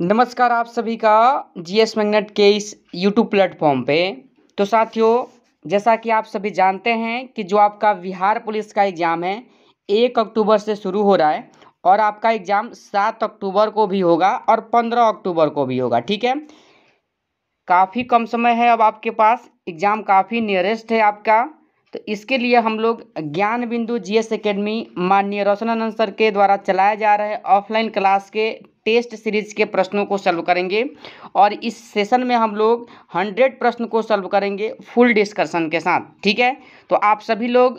नमस्कार आप सभी का जीएस मैग्नेट के इस यूट्यूब प्लेटफॉर्म पे तो साथियों जैसा कि आप सभी जानते हैं कि जो आपका बिहार पुलिस का एग्ज़ाम है एक अक्टूबर से शुरू हो रहा है और आपका एग्ज़ाम सात अक्टूबर को भी होगा और पंद्रह अक्टूबर को भी होगा ठीक है काफ़ी कम समय है अब आपके पास एग्ज़ाम काफ़ी नियरेस्ट है आपका तो इसके लिए हम लोग ज्ञान बिंदु जी एस अकेडमी माननीय रोशनानंद सर के द्वारा चलाया जा रहे ऑफलाइन क्लास के टेस्ट सीरीज के प्रश्नों को सॉल्व करेंगे और इस सेशन में हम लोग हंड्रेड प्रश्न को सॉल्व करेंगे फुल डिस्कशन के साथ ठीक है तो आप सभी लोग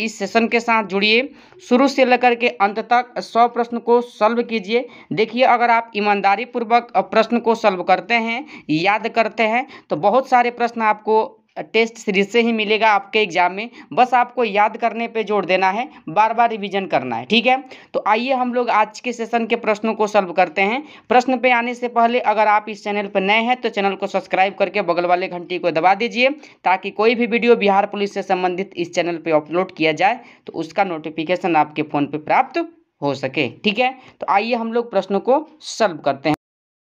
इस सेशन के साथ जुड़िए शुरू से लेकर के अंत तक सौ प्रश्न को सॉल्व कीजिए देखिए अगर आप ईमानदारी पूर्वक प्रश्न को सॉल्व करते हैं याद करते हैं तो बहुत सारे प्रश्न आपको टेस्ट सीरीज से ही मिलेगा आपके एग्जाम में बस आपको याद करने पे जोड़ देना है बार बार रिवीजन करना है ठीक है तो आइए हम लोग आज के सेशन के प्रश्नों को सॉल्व करते हैं प्रश्न पे आने से पहले अगर आप इस चैनल पर नए हैं तो चैनल को सब्सक्राइब करके बगल वाले घंटी को दबा दीजिए ताकि कोई भी वीडियो बिहार पुलिस से संबंधित इस चैनल पर अपलोड किया जाए तो उसका नोटिफिकेशन आपके फ़ोन पर प्राप्त हो सके ठीक है तो आइए हम लोग प्रश्नों को सॉल्व करते हैं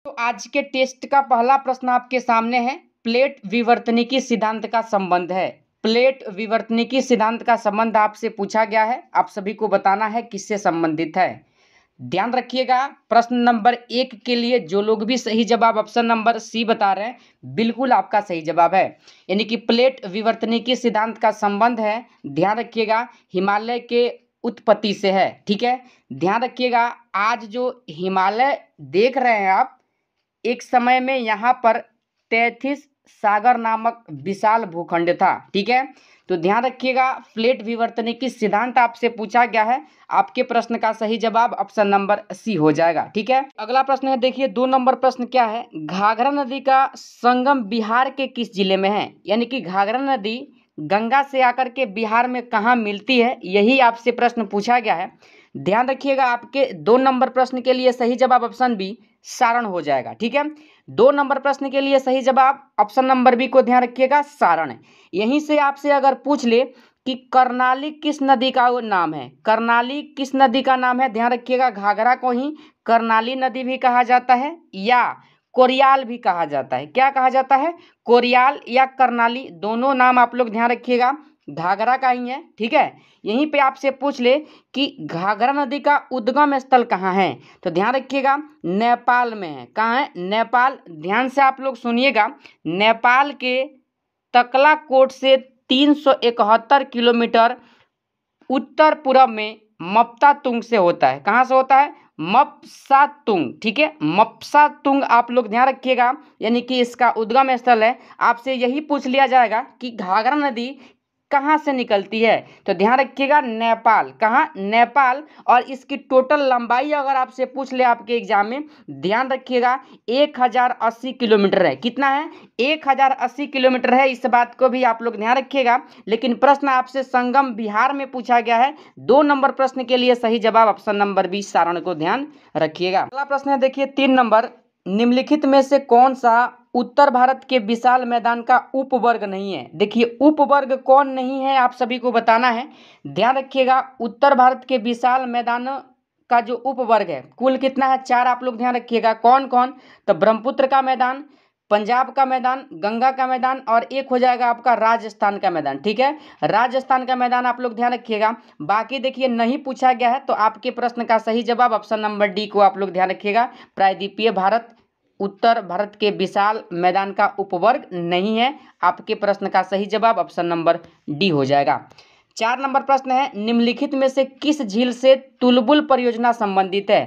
तो आज के टेस्ट का पहला प्रश्न आपके सामने है प्लेट विवर्तनिकी सिद्धांत का संबंध है प्लेट विवर्तनिकी सिद्धांत का संबंध आपसे पूछा गया है आप सभी को बताना है किससे संबंधित है ध्यान रखिएगा प्रश्न नंबर एक के लिए जो लोग भी सही जवाब ऑप्शन नंबर सी बता रहे हैं बिल्कुल आपका सही जवाब है यानी कि प्लेट विवर्तनिकी सिद्धांत का संबंध है ध्यान रखिएगा हिमालय के उत्पत्ति से है ठीक है ध्यान रखिएगा आज जो हिमालय देख रहे हैं आप एक समय में यहाँ पर तैंतीस सागर नामक विशाल भूखंड था ठीक है तो ध्यान रखिएगा प्लेट विवर्तनी की सिद्धांत आपसे पूछा गया है आपके प्रश्न का सही जवाब ऑप्शन नंबर सी हो जाएगा ठीक है अगला प्रश्न है देखिए दो नंबर प्रश्न क्या है घाघरा नदी का संगम बिहार के किस जिले में है यानी कि घाघरा नदी गंगा से आकर के बिहार में कहाँ मिलती है यही आपसे प्रश्न पूछा गया है ध्यान रखिएगा आपके दो नंबर प्रश्न के लिए सही जवाब ऑप्शन बी सारण हो जाएगा ठीक है दो नंबर प्रश्न के लिए सही जवाब ऑप्शन नंबर बी को ध्यान रखिएगा सारण यहीं से आपसे अगर पूछ ले कि करनाली किस नदी का नाम है करनाली किस नदी का नाम है ध्यान रखिएगा घाघरा को ही करनाली नदी भी कहा जाता है या कोरियाल भी कहा जाता है क्या कहा जाता है कोरियाल या करनाली दोनों नाम आप लोग ध्यान रखिएगा घाघरा का ही है ठीक है यहीं पे आपसे पूछ ले कि घाघरा नदी का उद्गम स्थल कहाँ है तो ध्यान रखिएगा नेपाल में है कहाँ है नेपाल ध्यान से आप लोग सुनिएगा नेपाल के तकला कोट से तीन सौ इकहत्तर किलोमीटर उत्तर पूर्व में मप्ता तुंग से होता है कहाँ से होता है तुंग ठीक है तुंग आप लोग ध्यान रखिएगा यानी कि इसका उद्गम स्थल है आपसे यही पूछ लिया जाएगा कि घाघरा नदी कहाँ से निकलती है तो ध्यान रखिएगा नेपाल कहाँ नेपाल और इसकी टोटल लंबाई अगर आपसे पूछ ले आपके एग्जाम में ध्यान रखिएगा 1080 किलोमीटर है कितना है 1080 किलोमीटर है इस बात को भी आप लोग ध्यान रखिएगा लेकिन प्रश्न आपसे संगम बिहार में पूछा गया है दो नंबर प्रश्न के लिए सही जवाब ऑप्शन नंबर बीस सारण को ध्यान रखिएगा अगला प्रश्न है देखिए तीन नंबर निम्नलिखित में से कौन सा उत्तर भारत के विशाल मैदान का उपवर्ग नहीं है देखिए उपवर्ग कौन नहीं है आप सभी को बताना है ध्यान रखिएगा उत्तर भारत के विशाल मैदान का जो उपवर्ग है कुल कितना है चार आप लोग ध्यान रखिएगा कौन कौन तो ब्रह्मपुत्र का मैदान पंजाब का मैदान गंगा का मैदान और एक हो जाएगा आपका राजस्थान का मैदान ठीक है राजस्थान का मैदान आप लोग ध्यान रखिएगा बाकी देखिए नहीं पूछा गया है तो आपके प्रश्न का सही जवाब ऑप्शन नंबर डी को आप लोग ध्यान रखिएगा प्रायद्वीपीय भारत उत्तर भारत के विशाल मैदान का उपवर्ग नहीं है आपके प्रश्न का सही जवाब ऑप्शन नंबर डी हो जाएगा चार नंबर प्रश्न है निम्नलिखित में से किस झील से तुलबुल परियोजना संबंधित है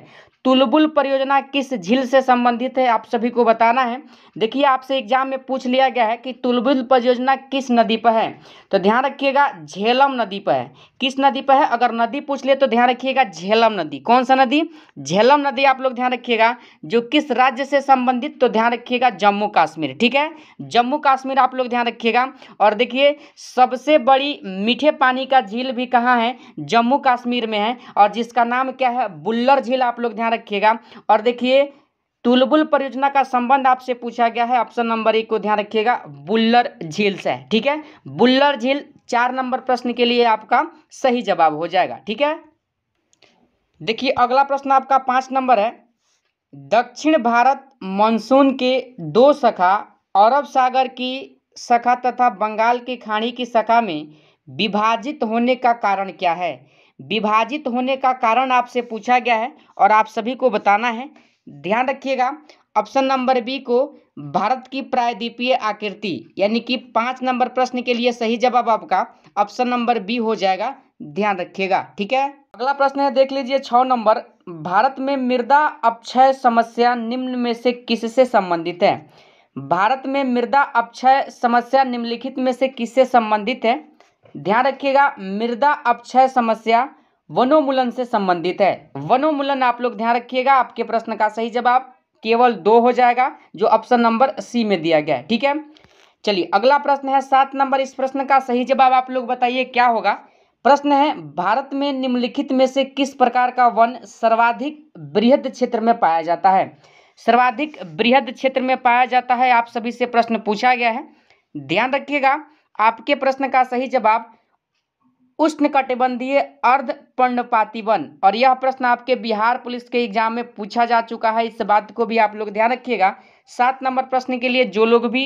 तुलबुल परियोजना किस झील से संबंधित है आप सभी को बताना है देखिए आपसे एग्जाम में पूछ लिया गया है कि तुलबुल परियोजना किस नदी पर है तो ध्यान रखिएगा झेलम नदी पर है किस नदी पर है अगर नदी पूछ ले तो ध्यान रखिएगा झेलम नदी कौन सा नदी झेलम नदी आप लोग ध्यान रखिएगा जो किस राज्य से संबंधित तो ध्यान रखिएगा जम्मू काश्मीर ठीक है जम्मू काश्मीर आप लोग ध्यान रखिएगा और देखिए सबसे बड़ी मीठे पानी का झील भी कहाँ है जम्मू काश्मीर में है और जिसका नाम क्या है बुल्लर झील आप लोग ध्यान रखिएगा और देखिए तुलबुल परियोजना का संबंध आपसे पूछा गया है ऑप्शन नंबर एक को ध्यान रखिएगा बुल्लर झील से ठीक है बुल्लर झील चार नंबर प्रश्न के लिए आपका सही जवाब हो जाएगा ठीक है देखिए अगला प्रश्न आपका पांच नंबर है दक्षिण भारत मानसून के दो शाखा अरब सागर की शाखा तथा बंगाल की खाड़ी की शाखा में विभाजित होने का कारण क्या है विभाजित होने का कारण आपसे पूछा गया है और आप सभी को बताना है ध्यान रखिएगा ऑप्शन नंबर बी को भारत की प्रायद्वीपीय आकृति यानी कि पाँच नंबर प्रश्न के लिए सही जवाब आपका ऑप्शन नंबर बी हो जाएगा ध्यान रखिएगा ठीक है अगला प्रश्न है देख लीजिए छ नंबर भारत में मृदा अपक्षय समस्या निम्न में से किससे संबंधित है भारत में मृदा अपक्षय समस्या निम्नलिखित में से किससे संबंधित है ध्यान रखिएगा मृदा अपक्षय समस्या वनोमूलन से संबंधित है वनोमूलन आप लोग ध्यान रखिएगा आपके प्रश्न का सही जवाब केवल दो हो जाएगा जो ऑप्शन नंबर सी में दिया गया है ठीक है चलिए अगला प्रश्न है सात नंबर इस प्रश्न का सही जवाब आप लोग बताइए क्या होगा प्रश्न है भारत में निम्नलिखित में से किस प्रकार का वन सर्वाधिक बृहद क्षेत्र में पाया जाता है सर्वाधिक बृहद क्षेत्र में पाया जाता है आप सभी से प्रश्न पूछा गया है ध्यान रखिएगा आपके प्रश्न का सही जवाब उष्ण कटिबंधीय अर्ध पर्णपाती वन और यह प्रश्न आपके बिहार पुलिस के एग्जाम में पूछा जा चुका है इस बात को भी आप लोग ध्यान रखिएगा सात नंबर प्रश्न के लिए जो लोग भी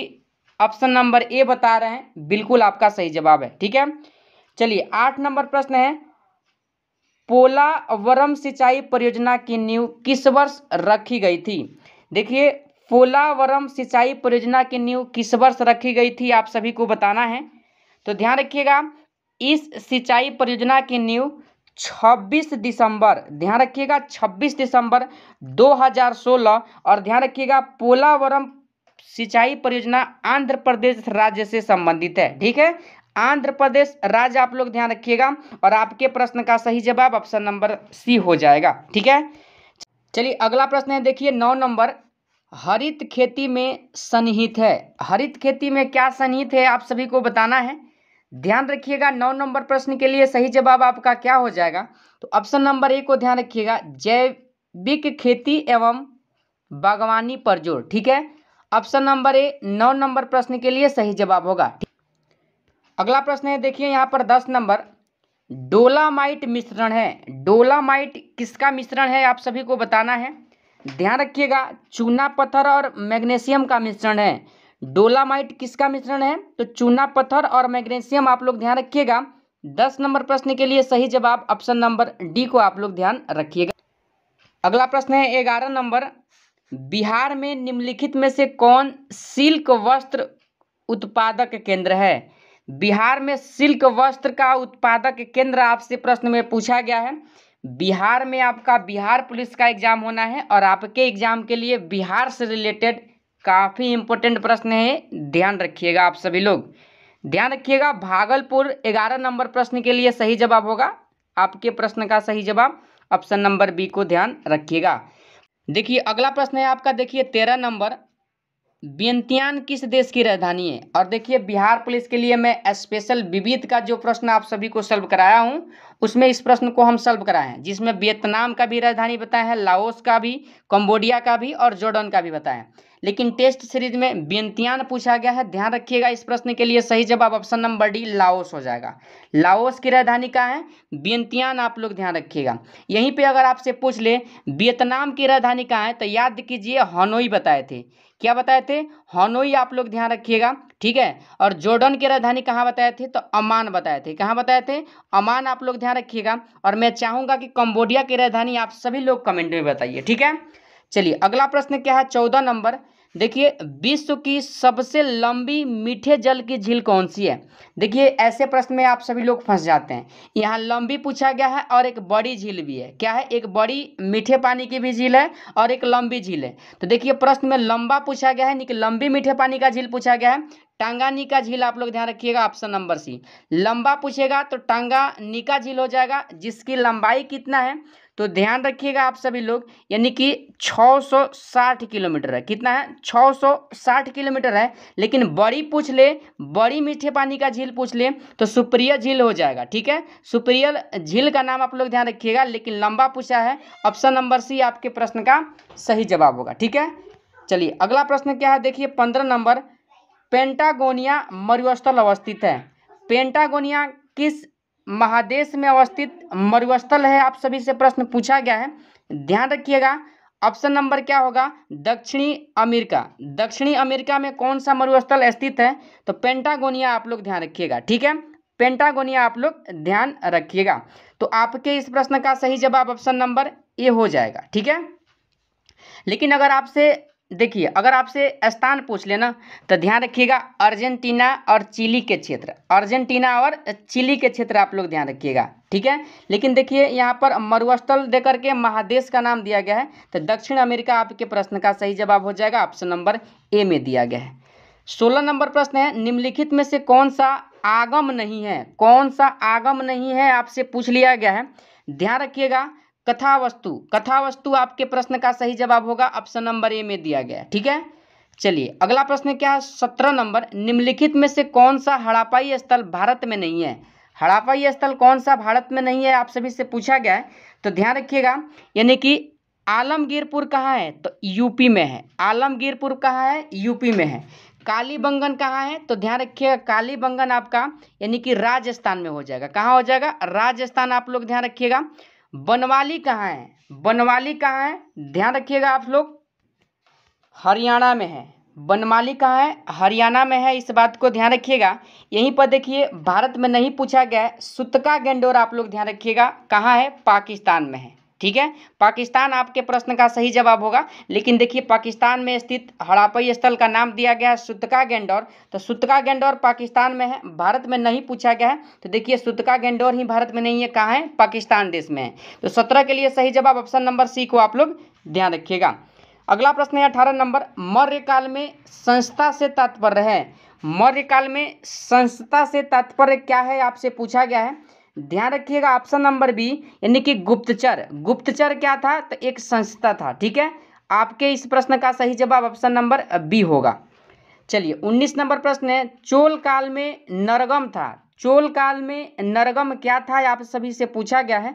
ऑप्शन नंबर ए बता रहे हैं बिल्कुल आपका सही जवाब है ठीक है चलिए आठ नंबर प्रश्न है पोलावरम सिंचाई परियोजना की नींव किस वर्ष रखी गई थी देखिए पोलावरम सिंचाई परियोजना की नींव किस वर्ष रखी गई थी आप सभी को बताना है तो ध्यान रखिएगा इस सिंचाई परियोजना की नींव 26 दिसंबर ध्यान रखिएगा 26 दिसंबर 2016 और ध्यान रखिएगा पोलावरम सिंचाई परियोजना आंध्र प्रदेश राज्य से संबंधित है ठीक है आंध्र प्रदेश राज्य आप लोग ध्यान रखिएगा और आपके प्रश्न का सही जवाब ऑप्शन नंबर सी हो जाएगा ठीक है चलिए अगला प्रश्न है देखिए नौ नंबर हरित खेती में सन्निहित है हरित खेती में क्या सन्निहित है आप सभी को बताना है ध्यान रखिएगा नौ नंबर प्रश्न के लिए सही जवाब आपका क्या हो जाएगा तो ऑप्शन नंबर ए को ध्यान रखिएगा जैविक खेती एवं बागवानी पर जोर ठीक है ऑप्शन नंबर ए नौ नंबर प्रश्न के लिए सही जवाब होगा अगला प्रश्न है देखिए यहाँ पर दस नंबर डोलामाइट मिश्रण है डोलामाइट किसका मिश्रण है आप सभी को बताना है ध्यान रखिएगा चूना पत्थर और मैग्नेशियम का मिश्रण है डोलामाइट किसका मिश्रण है तो चूना पत्थर और मैग्नेशियम आप लोग ध्यान रखिएगा दस नंबर प्रश्न के लिए सही जवाब ऑप्शन नंबर डी को आप लोग ध्यान रखिएगा अगला प्रश्न है ग्यारह नंबर बिहार में निम्नलिखित में से कौन सिल्क वस्त्र उत्पादक केंद्र है बिहार में सिल्क वस्त्र का उत्पादक केंद्र आपसे प्रश्न में पूछा गया है बिहार में आपका बिहार पुलिस का एग्जाम होना है और आपके एग्जाम के लिए बिहार से रिलेटेड काफ़ी इंपॉर्टेंट प्रश्न है ध्यान रखिएगा आप सभी लोग ध्यान रखिएगा भागलपुर ग्यारह नंबर प्रश्न के लिए सही जवाब होगा आपके प्रश्न का सही जवाब ऑप्शन नंबर बी को ध्यान रखिएगा देखिए अगला प्रश्न है आपका देखिए तेरह नंबर बेंतियान किस देश की राजधानी है और देखिए बिहार पुलिस के लिए मैं स्पेशल विविध का जो प्रश्न आप सभी को सॉल्व कराया हूँ उसमें इस प्रश्न को हम सॉल्व कराए हैं जिसमें वियतनाम का भी राजधानी बताया है लाओस का भी कंबोडिया का भी और जॉर्डन का भी बताया लेकिन टेस्ट सीरीज में बेंतियान पूछा गया है ध्यान रखिएगा इस प्रश्न के लिए सही जवाब ऑप्शन नंबर डी लाओस हो जाएगा लाओस की राजधानी कहाँ है बेंतियान आप लोग ध्यान रखिएगा यहीं पे अगर आपसे पूछ ले वियतनाम की राजधानी कहाँ है तो याद कीजिए हनोई बताए थे क्या बताए थे हनोई आप लोग ध्यान रखिएगा ठीक है और जॉर्डन की राजधानी कहाँ बताए थे तो अमान बताए थे कहाँ बताए थे अमान आप लोग ध्यान रखिएगा और मैं चाहूँगा कि कम्बोडिया की राजधानी आप सभी लोग कमेंट में बताइए ठीक है चलिए अगला प्रश्न क्या है चौदह नंबर देखिए विश्व की सबसे लंबी मीठे जल की झील कौन सी है देखिए ऐसे प्रश्न में आप सभी लोग फंस जाते हैं यहाँ लंबी पूछा गया है और एक बड़ी झील भी है क्या है एक बड़ी मीठे पानी की भी झील है और एक लंबी झील है तो देखिए प्रश्न में लंबा पूछा गया है लंबी मीठे पानी का झील पूछा गया है टांगानिका झील आप लोग ध्यान रखिएगा ऑप्शन नंबर सी लंबा पूछेगा तो टांगानिका झील हो जाएगा जिसकी लंबाई कितना है तो ध्यान रखिएगा आप सभी लोग यानी कि 660 किलोमीटर है कितना है 660 किलोमीटर है लेकिन बड़ी पूछ ले बड़ी मीठे पानी का झील पूछ ले तो सुप्रिय झील हो जाएगा ठीक है सुप्रिय झील का नाम आप लोग ध्यान रखिएगा लेकिन लंबा पूछा है ऑप्शन नंबर सी आपके प्रश्न का सही जवाब होगा ठीक है चलिए अगला प्रश्न क्या है देखिए पंद्रह नंबर पेंटागोनिया मरुस्थल अवस्थित है पेंटागोनिया किस महादेश में अवस्थित मरुस्थल है आप सभी से प्रश्न पूछा गया है ध्यान रखिएगा ऑप्शन नंबर क्या होगा दक्षिणी अमेरिका दक्षिणी अमेरिका में कौन सा मरुस्थल स्थित है तो पेंटागोनिया आप लोग ध्यान रखिएगा ठीक है पेंटागोनिया आप लोग ध्यान रखिएगा तो आपके इस प्रश्न का सही जवाब ऑप्शन नंबर ए हो जाएगा ठीक है लेकिन अगर आपसे देखिए अगर आपसे स्थान पूछ लेना तो ध्यान रखिएगा अर्जेंटीना और चिली के क्षेत्र अर्जेंटीना और चिली के क्षेत्र आप लोग ध्यान रखिएगा ठीक है लेकिन देखिए यहाँ पर मरुस्थल देकर के महादेश का नाम दिया गया है तो दक्षिण अमेरिका आपके प्रश्न का सही जवाब हो जाएगा ऑप्शन नंबर ए में दिया गया है सोलह नंबर प्रश्न है निम्नलिखित में से कौन सा आगम नहीं है कौन सा आगम नहीं है आपसे पूछ लिया गया है ध्यान रखिएगा कथा वस्तु कथा वस्तु आपके प्रश्न का सही जवाब होगा ऑप्शन नंबर ए में दिया गया ठीक है चलिए अगला प्रश्न क्या है सत्रह नंबर निम्नलिखित में से कौन सा हड़ापाई स्थल भारत में नहीं है हड़ापाई स्थल कौन सा भारत में नहीं है आप सभी से पूछा गया है तो ध्यान रखिएगा यानी कि आलमगीरपुर कहाँ है तो यूपी में है आलमगीरपुर कहाँ है यूपी में है कालीबंगन कहाँ है तो ध्यान रखिएगा कालीबंगन आपका यानी कि राजस्थान में हो जाएगा कहाँ हो जाएगा राजस्थान आप लोग ध्यान रखिएगा बनवाली कहाँ है बनवाली कहाँ है ध्यान रखिएगा आप लोग हरियाणा में है बनमाली कहाँ है हरियाणा में है इस बात को ध्यान रखिएगा यहीं पर देखिए भारत में नहीं पूछा गया है सुतका गेंडोर आप लोग ध्यान रखिएगा कहाँ है पाकिस्तान में है ठीक है पाकिस्तान आपके प्रश्न का सही जवाब होगा लेकिन देखिए पाकिस्तान में स्थित हड़ापई स्थल का नाम दिया गया है सुतका गेंडोर तो सुतका गेंडोर पाकिस्तान में है भारत में नहीं पूछा गया है तो देखिए सुतका गेंडोर ही भारत में नहीं है कहाँ है पाकिस्तान देश में है तो सत्रह के लिए सही जवाब ऑप्शन नंबर सी को आप लोग ध्यान रखिएगा अगला प्रश्न है अठारह नंबर मौर्य काल में संस्था से तात्पर्य है मौर्य काल में संस्था से तात्पर्य क्या है आपसे पूछा गया है ध्यान रखिएगा ऑप्शन नंबर बी यानी कि गुप्तचर गुप्तचर क्या था तो एक संस्था था ठीक है आपके इस प्रश्न का सही जवाब ऑप्शन नंबर बी होगा चलिए 19 नंबर प्रश्न है चोल काल में नरगम था चोल काल में नरगम क्या था आप सभी से पूछा गया है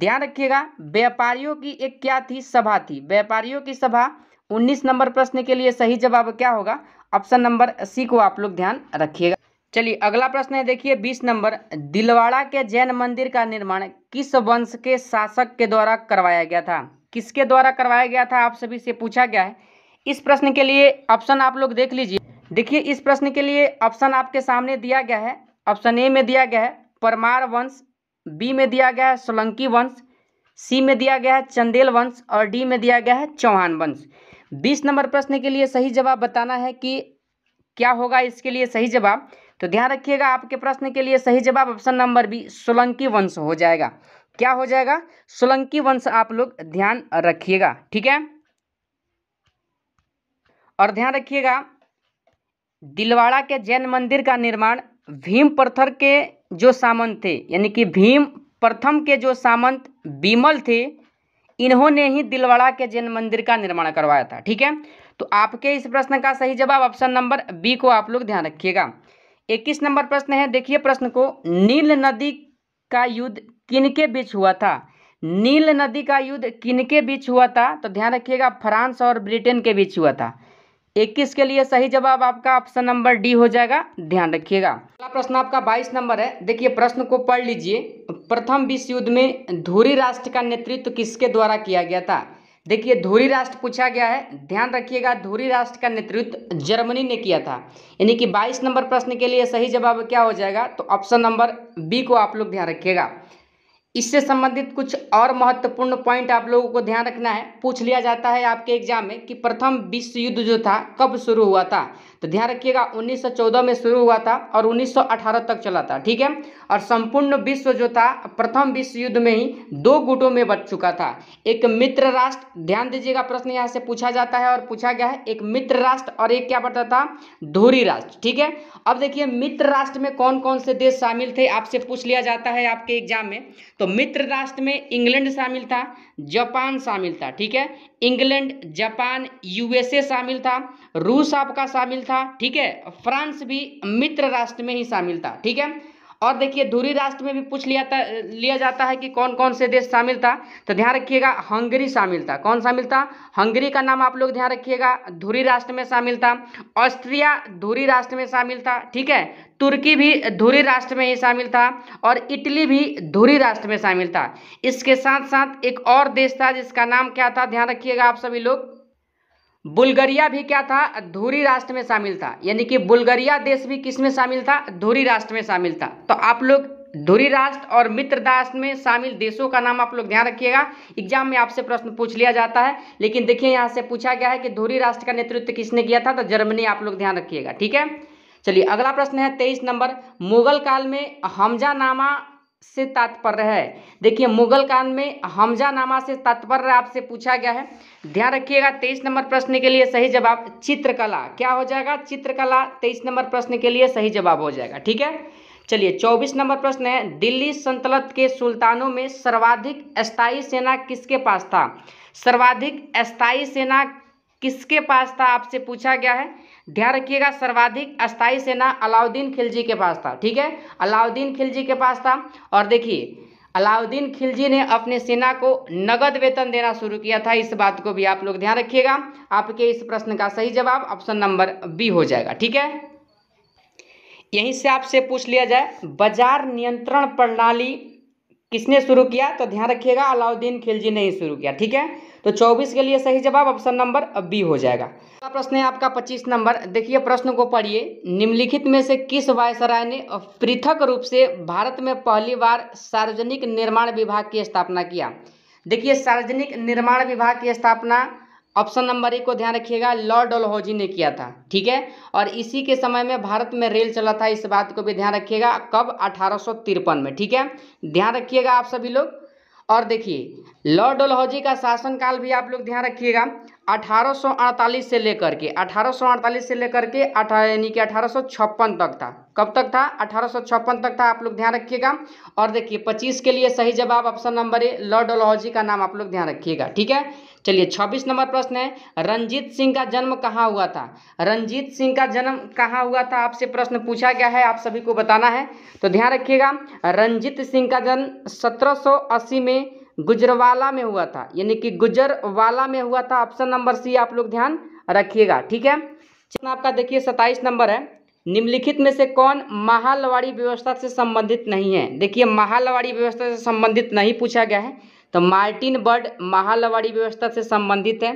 ध्यान रखिएगा व्यापारियों की एक क्या थी सभा थी व्यापारियों की सभा 19 नंबर प्रश्न के लिए सही जवाब क्या होगा ऑप्शन नंबर सी को आप लोग ध्यान रखिएगा चलिए अगला प्रश्न है देखिए बीस नंबर दिलवाड़ा के जैन मंदिर का निर्माण किस वंश के शासक के द्वारा करवाया गया था किसके द्वारा करवाया गया था आप सभी से पूछा गया है इस प्रश्न के लिए ऑप्शन आप लोग देख लीजिए देखिए इस प्रश्न के लिए ऑप्शन आपके सामने दिया गया है ऑप्शन ए में दिया गया है परमार वंश बी में दिया गया है सोलंकी वंश सी में दिया गया है चंदेल वंश और डी में दिया गया है चौहान वंश बीस नंबर प्रश्न के लिए सही जवाब बताना है कि क्या होगा इसके लिए सही जवाब तो ध्यान रखिएगा आपके प्रश्न के लिए सही जवाब ऑप्शन नंबर बी सोलंकी वंश हो जाएगा क्या हो जाएगा सोलंकी वंश आप लोग ध्यान रखिएगा ठीक है और ध्यान रखिएगा दिलवाड़ा के जैन मंदिर का निर्माण भीम पर्थर के जो सामंत थे यानी कि भीम प्रथम के जो सामंत बीमल थे इन्होंने ही दिलवाड़ा के जैन मंदिर का निर्माण करवाया था ठीक है तो आपके इस प्रश्न का सही जवाब ऑप्शन नंबर बी को आप लोग ध्यान रखिएगा इक्कीस नंबर प्रश्न है देखिए प्रश्न को नील नदी का युद्ध किनके बीच हुआ था नील नदी का युद्ध किनके बीच हुआ था तो ध्यान रखिएगा फ्रांस और ब्रिटेन के बीच हुआ था इक्कीस के लिए सही जवाब आपका ऑप्शन नंबर डी हो जाएगा ध्यान रखिएगा अगला प्रश्न आपका बाईस नंबर है देखिए प्रश्न को पढ़ लीजिए प्रथम विश्व युद्ध में धूरी राष्ट्र का नेतृत्व किसके द्वारा किया गया था देखिए धूरी राष्ट्र पूछा गया है ध्यान रखिएगा धूरी राष्ट्र का नेतृत्व जर्मनी ने किया था यानी कि 22 नंबर प्रश्न के लिए सही जवाब क्या हो जाएगा तो ऑप्शन नंबर बी को आप लोग ध्यान रखिएगा इससे संबंधित कुछ और महत्वपूर्ण पॉइंट आप लोगों को ध्यान रखना है पूछ लिया जाता है आपके एग्जाम में कि प्रथम विश्व युद्ध जो था कब शुरू हुआ था तो ध्यान रखिएगा 1914 में शुरू हुआ था और 1918 तक चला था ठीक है और संपूर्ण विश्व जो था प्रथम विश्व युद्ध में ही दो गुटों में बच चुका था एक मित्र राष्ट्र ध्यान दीजिएगा प्रश्न यहाँ से पूछा जाता है और पूछा गया है एक मित्र राष्ट्र और एक क्या बढ़ता था धूरी राष्ट्र ठीक है अब देखिए मित्र राष्ट्र में कौन कौन से देश शामिल थे आपसे पूछ लिया जाता है आपके एग्जाम में तो मित्र राष्ट्र में इंग्लैंड शामिल था जापान शामिल था ठीक है इंग्लैंड जापान यूएसए शामिल था रूस आपका शामिल था ठीक है फ्रांस भी मित्र राष्ट्र में ही शामिल था ठीक है और देखिए धूरी राष्ट्र में भी पूछ लिया था लिया जाता है कि कौन कौन से देश शामिल था तो ध्यान रखिएगा हंगरी शामिल था कौन शामिल था हंगरी का नाम आप लोग ध्यान रखिएगा धूरी राष्ट्र में शामिल था ऑस्ट्रिया धूरी राष्ट्र में शामिल था ठीक है तुर्की भी धूरी राष्ट्र में ही शामिल था और इटली भी धूरी राष्ट्र में शामिल था इसके साथ साथ एक और देश था जिसका नाम क्या था ध्यान रखिएगा आप सभी लोग बुल्गारिया भी क्या था धूरी राष्ट्र में शामिल था यानी कि बुल्गारिया देश भी किस में शामिल था धूरी राष्ट्र में शामिल था तो आप लोग धूरी राष्ट्र और मित्र राष्ट्र में शामिल देशों का नाम आप लोग ध्यान रखिएगा एग्जाम में आपसे प्रश्न पूछ लिया जाता है लेकिन देखिए यहाँ से पूछा गया है कि धूरी राष्ट्र का नेतृत्व किसने किया था तो जर्मनी आप लोग ध्यान रखिएगा ठीक है चलिए अगला प्रश्न है तेईस नंबर मुगल काल में हमजा नामा से तात्पर्य है देखिए मुगल काल में हमजा नामा से तात्पर्य आपसे पूछा गया है ध्यान रखिएगा तेईस नंबर प्रश्न के लिए सही जवाब चित्रकला क्या हो जाएगा चित्रकला तेईस नंबर प्रश्न के लिए सही जवाब हो जाएगा ठीक है चलिए चौबीस नंबर प्रश्न है दिल्ली संतलत के सुल्तानों में सर्वाधिक स्थायी सेना किसके पास था सर्वाधिक स्थायी सेना किसके पास था आपसे पूछा गया है ध्यान रखिएगा सर्वाधिक अस्थाई सेना अलाउद्दीन खिलजी के पास था ठीक है अलाउद्दीन खिलजी के पास था और देखिए अलाउद्दीन खिलजी ने अपने सेना को नगद वेतन देना शुरू किया था इस बात को भी आप लोग ध्यान रखिएगा आपके इस प्रश्न का सही जवाब ऑप्शन नंबर बी हो जाएगा ठीक है यहीं से आपसे पूछ लिया जाए बाजार नियंत्रण प्रणाली किसने शुरू किया तो ध्यान रखिएगा अलाउद्दीन खिलजी ने ही शुरू किया ठीक है तो चौबीस के लिए सही जवाब ऑप्शन नंबर बी हो जाएगा अगला प्रश्न है आपका पच्चीस नंबर देखिए प्रश्न को पढ़िए निम्नलिखित में से किस वायसराय ने पृथक रूप से भारत में पहली बार सार्वजनिक निर्माण विभाग की स्थापना किया देखिए सार्वजनिक निर्माण विभाग की स्थापना ऑप्शन नंबर एक को ध्यान रखिएगा लॉर्ड डलहौजी ने किया था ठीक है और इसी के समय में भारत में रेल चला था इस बात को भी ध्यान रखिएगा कब अठारह में ठीक है ध्यान रखिएगा आप सभी लोग और देखिए लॉर्ड डलहौजी का शासनकाल भी आप लोग ध्यान रखिएगा 1848 से लेकर के 1848 से लेकर के यानी कि अठारह तक था कब तक था अठारह तक था आप लोग ध्यान रखिएगा और देखिए 25 के लिए सही जवाब option number A Lord Dalhousie का नाम आप लोग ध्यान रखिएगा ठीक है चलिए छब्बीस नंबर प्रश्न है रंजीत सिंह का जन्म कहाँ हुआ था रंजीत सिंह का जन्म कहाँ हुआ था आपसे प्रश्न पूछा गया है आप सभी को बताना है तो ध्यान रखिएगा रंजीत सिंह का जन्म 1780 में गुजरवाला में हुआ था यानी कि गुजरवाला में हुआ था ऑप्शन नंबर सी आप लोग ध्यान रखिएगा ठीक है आपका देखिए सत्ताईस नंबर है निम्नलिखित में से कौन महालवाड़ी व्यवस्था से संबंधित नहीं है देखिए महालवाड़ी व्यवस्था से संबंधित नहीं पूछा गया है तो मार्टिन बर्ड महालवाड़ी व्यवस्था से संबंधित है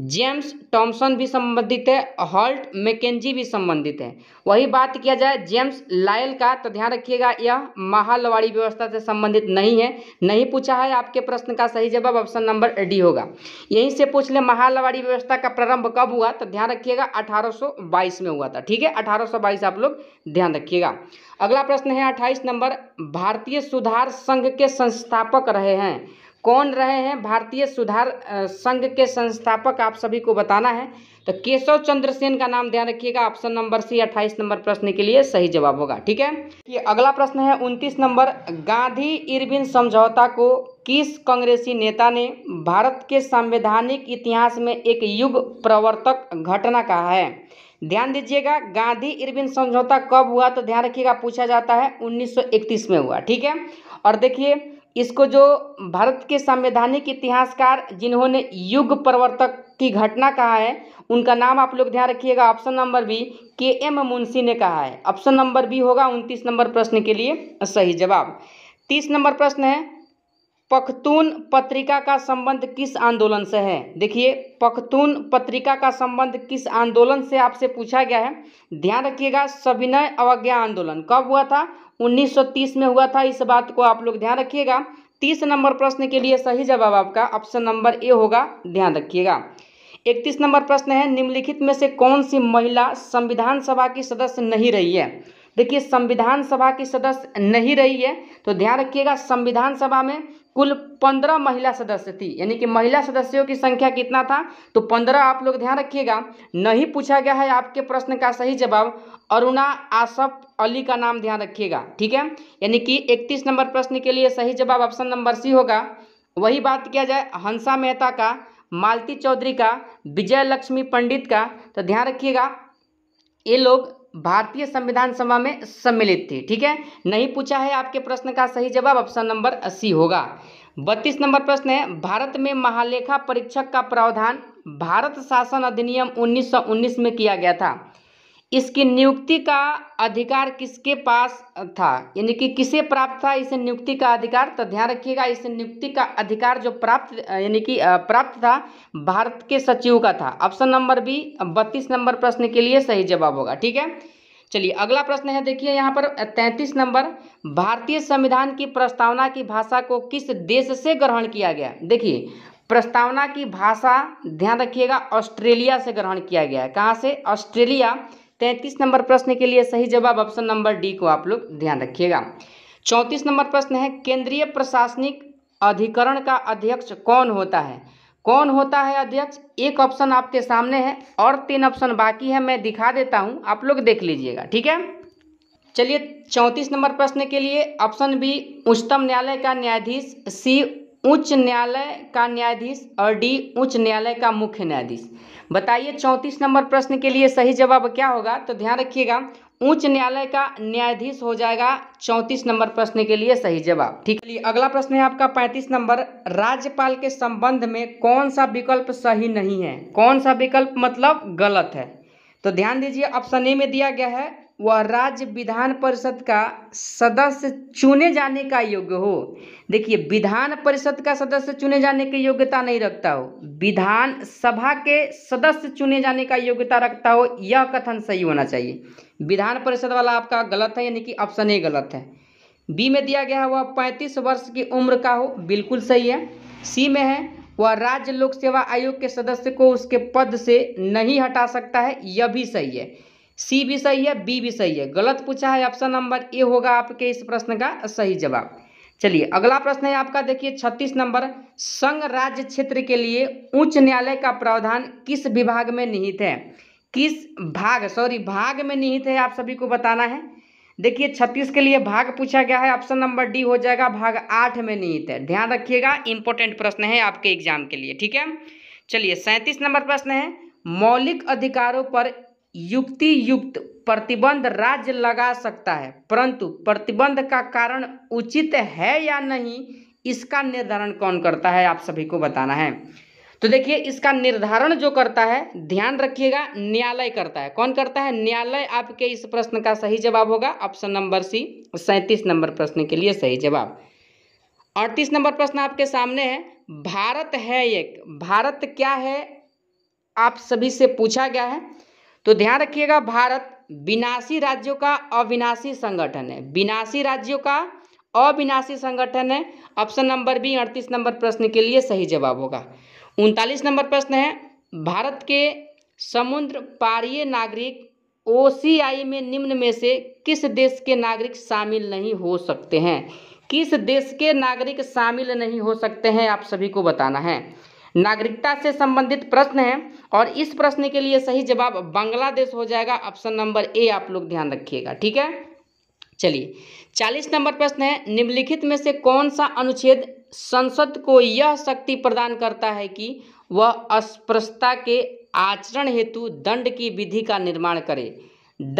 जेम्स टॉमसन भी संबंधित है हॉल्ट मैकेजी भी संबंधित है वही बात किया जाए जेम्स लायल का तो ध्यान रखिएगा यह महालवाड़ी व्यवस्था से संबंधित नहीं है नहीं पूछा है आपके प्रश्न का सही जवाब ऑप्शन नंबर डी होगा यहीं से पूछ ले महालवाड़ी व्यवस्था का प्रारंभ कब हुआ तो ध्यान रखिएगा अठारह में हुआ था ठीक है अठारह आप लोग ध्यान रखिएगा अगला प्रश्न है अट्ठाईस नंबर भारतीय सुधार संघ के संस्थापक रहे हैं कौन रहे हैं भारतीय सुधार संघ के संस्थापक आप सभी को बताना है तो केशव चंद्र सेन का नाम ध्यान रखिएगा ऑप्शन नंबर सी अट्ठाईस नंबर प्रश्न के लिए सही जवाब होगा ठीक है ये अगला प्रश्न है उनतीस नंबर गांधी इरविन समझौता को किस कांग्रेसी नेता ने भारत के संवैधानिक इतिहास में एक युग प्रवर्तक घटना कहा है ध्यान दीजिएगा गांधी इरविन समझौता कब हुआ तो ध्यान रखिएगा पूछा जाता है उन्नीस में हुआ ठीक है और देखिए इसको जो भारत के संवैधानिक इतिहासकार जिन्होंने युग प्रवर्तक की घटना कहा है उनका नाम आप लोग ध्यान रखिएगा option number B K M Munshi ने कहा है ऑप्शन नंबर बी होगा उनतीस नंबर प्रश्न के लिए सही जवाब तीस नंबर प्रश्न है पख्तून पत्रिका का संबंध किस आंदोलन से है देखिए पख्तून पत्रिका का संबंध किस आंदोलन से आपसे पूछा गया है ध्यान रखिएगा सविनय अवज्ञा आंदोलन कब हुआ था 1930 में हुआ था इस बात को आप लोग ध्यान रखिएगा तीस नंबर प्रश्न के लिए सही जवाब आपका ऑप्शन नंबर ए होगा ध्यान रखिएगा इकतीस नंबर प्रश्न है निम्नलिखित में से कौन सी महिला संविधान सभा की सदस्य नहीं रही है देखिए संविधान सभा की सदस्य नहीं रही है तो ध्यान रखिएगा संविधान सभा में कुल पंद्रह महिला सदस्य थी यानी कि महिला सदस्यों की संख्या कितना था तो पंद्रह आप लोग ध्यान रखिएगा नहीं पूछा गया है आपके प्रश्न का सही जवाब अरुणा आसफ अली का नाम ध्यान रखिएगा ठीक है यानी कि इकतीस नंबर प्रश्न के लिए सही जवाब ऑप्शन नंबर सी होगा वही बात किया जाए हंसा मेहता का मालती चौधरी का विजय लक्ष्मी पंडित का तो ध्यान रखिएगा ये लोग भारतीय संविधान सभा में सम्मिलित थी ठीक है नहीं पूछा है आपके प्रश्न का सही जवाब ऑप्शन नंबर सी होगा बत्तीस नंबर प्रश्न है भारत में महालेखा परीक्षक का प्रावधान भारत शासन अधिनियम 1919 में किया गया था इसकी नियुक्ति का अधिकार किसके पास था यानी कि किसे प्राप्त था इसे नियुक्ति का अधिकार तो ध्यान रखिएगा इसे नियुक्ति का अधिकार जो प्राप्त यानी कि प्राप्त था भारत के सचिव का था ऑप्शन नंबर बी बत्तीस नंबर प्रश्न के लिए सही जवाब होगा ठीक है चलिए अगला प्रश्न है देखिए यहाँ पर तैंतीस नंबर भारतीय संविधान की प्रस्तावना की भाषा को किस देश से ग्रहण किया गया देखिए प्रस्तावना की भाषा ध्यान रखिएगा ऑस्ट्रेलिया से ग्रहण किया गया है कहाँ से ऑस्ट्रेलिया तैंतीस नंबर प्रश्न के लिए सही जवाब ऑप्शन नंबर डी को आप लोग ध्यान रखिएगा चौंतीस नंबर प्रश्न है केंद्रीय प्रशासनिक अधिकरण का अध्यक्ष कौन होता है कौन होता है अध्यक्ष एक ऑप्शन आपके सामने है और तीन ऑप्शन बाकी है मैं दिखा देता हूं आप लोग देख लीजिएगा ठीक है चलिए चौंतीस नंबर प्रश्न के लिए ऑप्शन बी उच्चतम न्यायालय का न्यायाधीश सी उच्च न्यायालय का न्यायाधीश और डी उच्च न्यायालय का मुख्य न्यायाधीश बताइए चौंतीस नंबर प्रश्न के लिए सही जवाब क्या होगा तो ध्यान रखिएगा उच्च न्यायालय का न्यायाधीश हो जाएगा चौंतीस नंबर प्रश्न के लिए सही जवाब ठीक है अगला प्रश्न है आपका पैंतीस नंबर राज्यपाल के संबंध में कौन सा विकल्प सही नहीं है कौन सा विकल्प मतलब गलत है तो ध्यान दीजिए ऑप्शन ए में दिया गया है वह राज्य विधान परिषद का सदस्य चुने जाने का योग्य हो देखिए विधान परिषद का सदस्य चुने जाने की योग्यता नहीं रखता हो विधान सभा के सदस्य चुने जाने का योग्यता रखता हो यह कथन सही होना चाहिए विधान परिषद वाला आपका गलत है यानी कि ऑप्शन ए गलत है बी में दिया गया है वह पैंतीस वर्ष की उम्र का हो बिल्कुल सही है सी में है वह राज्य लोक सेवा आयोग के सदस्य को उसके पद से नहीं हटा सकता है यह भी सही है सी भी सही है बी भी सही है गलत पूछा है ऑप्शन नंबर ए होगा आपके इस प्रश्न का सही जवाब चलिए अगला प्रश्न है आपका देखिए छत्तीस नंबर संघ राज्य क्षेत्र के लिए उच्च न्यायालय का प्रावधान किस विभाग में निहित है किस भाग सॉरी भाग में निहित है आप सभी को बताना है देखिए छत्तीस के लिए भाग पूछा गया है ऑप्शन नंबर डी हो जाएगा भाग आठ में निहित है ध्यान रखिएगा इंपॉर्टेंट प्रश्न है आपके एग्जाम के लिए ठीक है चलिए सैंतीस नंबर प्रश्न है मौलिक अधिकारों पर युक्ति युक्त प्रतिबंध राज्य लगा सकता है परंतु प्रतिबंध का कारण उचित है या नहीं इसका निर्धारण कौन करता है आप सभी को बताना है तो देखिए इसका निर्धारण जो करता है ध्यान रखिएगा न्यायालय करता है कौन करता है न्यायालय आपके इस प्रश्न का सही जवाब होगा ऑप्शन नंबर सी सैंतीस नंबर प्रश्न के लिए सही जवाब अड़तीस नंबर प्रश्न आपके सामने है भारत है एक भारत क्या है आप सभी से पूछा गया है तो ध्यान रखिएगा भारत विनाशी राज्यों का अविनाशी संगठन है विनाशी राज्यों का अविनाशी संगठन है ऑप्शन नंबर बी अड़तीस नंबर प्रश्न के लिए सही जवाब होगा उनतालीस नंबर प्रश्न है भारत के समुद्र पारीय नागरिक ओसीआई में निम्न में से किस देश के नागरिक शामिल नहीं हो सकते हैं किस देश के नागरिक शामिल नहीं हो सकते हैं आप सभी को बताना है नागरिकता से संबंधित प्रश्न है और इस प्रश्न के लिए सही जवाब बांग्लादेश हो जाएगा ऑप्शन नंबर ए आप लोग ध्यान रखिएगा ठीक है चलिए चालीस नंबर प्रश्न है निम्नलिखित में से कौन सा अनुच्छेद संसद को यह शक्ति प्रदान करता है कि वह अस्पृश्यता के आचरण हेतु दंड की विधि का निर्माण करे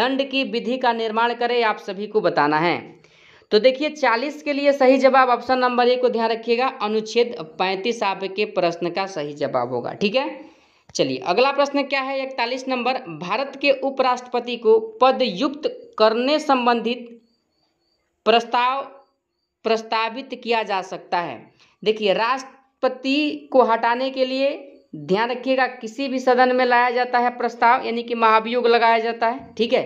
दंड की विधि का निर्माण करे आप सभी को बताना है तो देखिए 40 के लिए सही जवाब ऑप्शन नंबर एक को ध्यान रखिएगा अनुच्छेद 35 आपके प्रश्न का सही जवाब होगा ठीक है चलिए अगला प्रश्न क्या है इकतालीस नंबर भारत के उपराष्ट्रपति को पद युक्त करने संबंधित प्रस्ताव प्रस्तावित किया जा सकता है देखिए राष्ट्रपति को हटाने के लिए ध्यान रखिएगा किसी भी सदन में लाया जाता है प्रस्ताव यानी कि महाभियोग लगाया जाता है ठीक है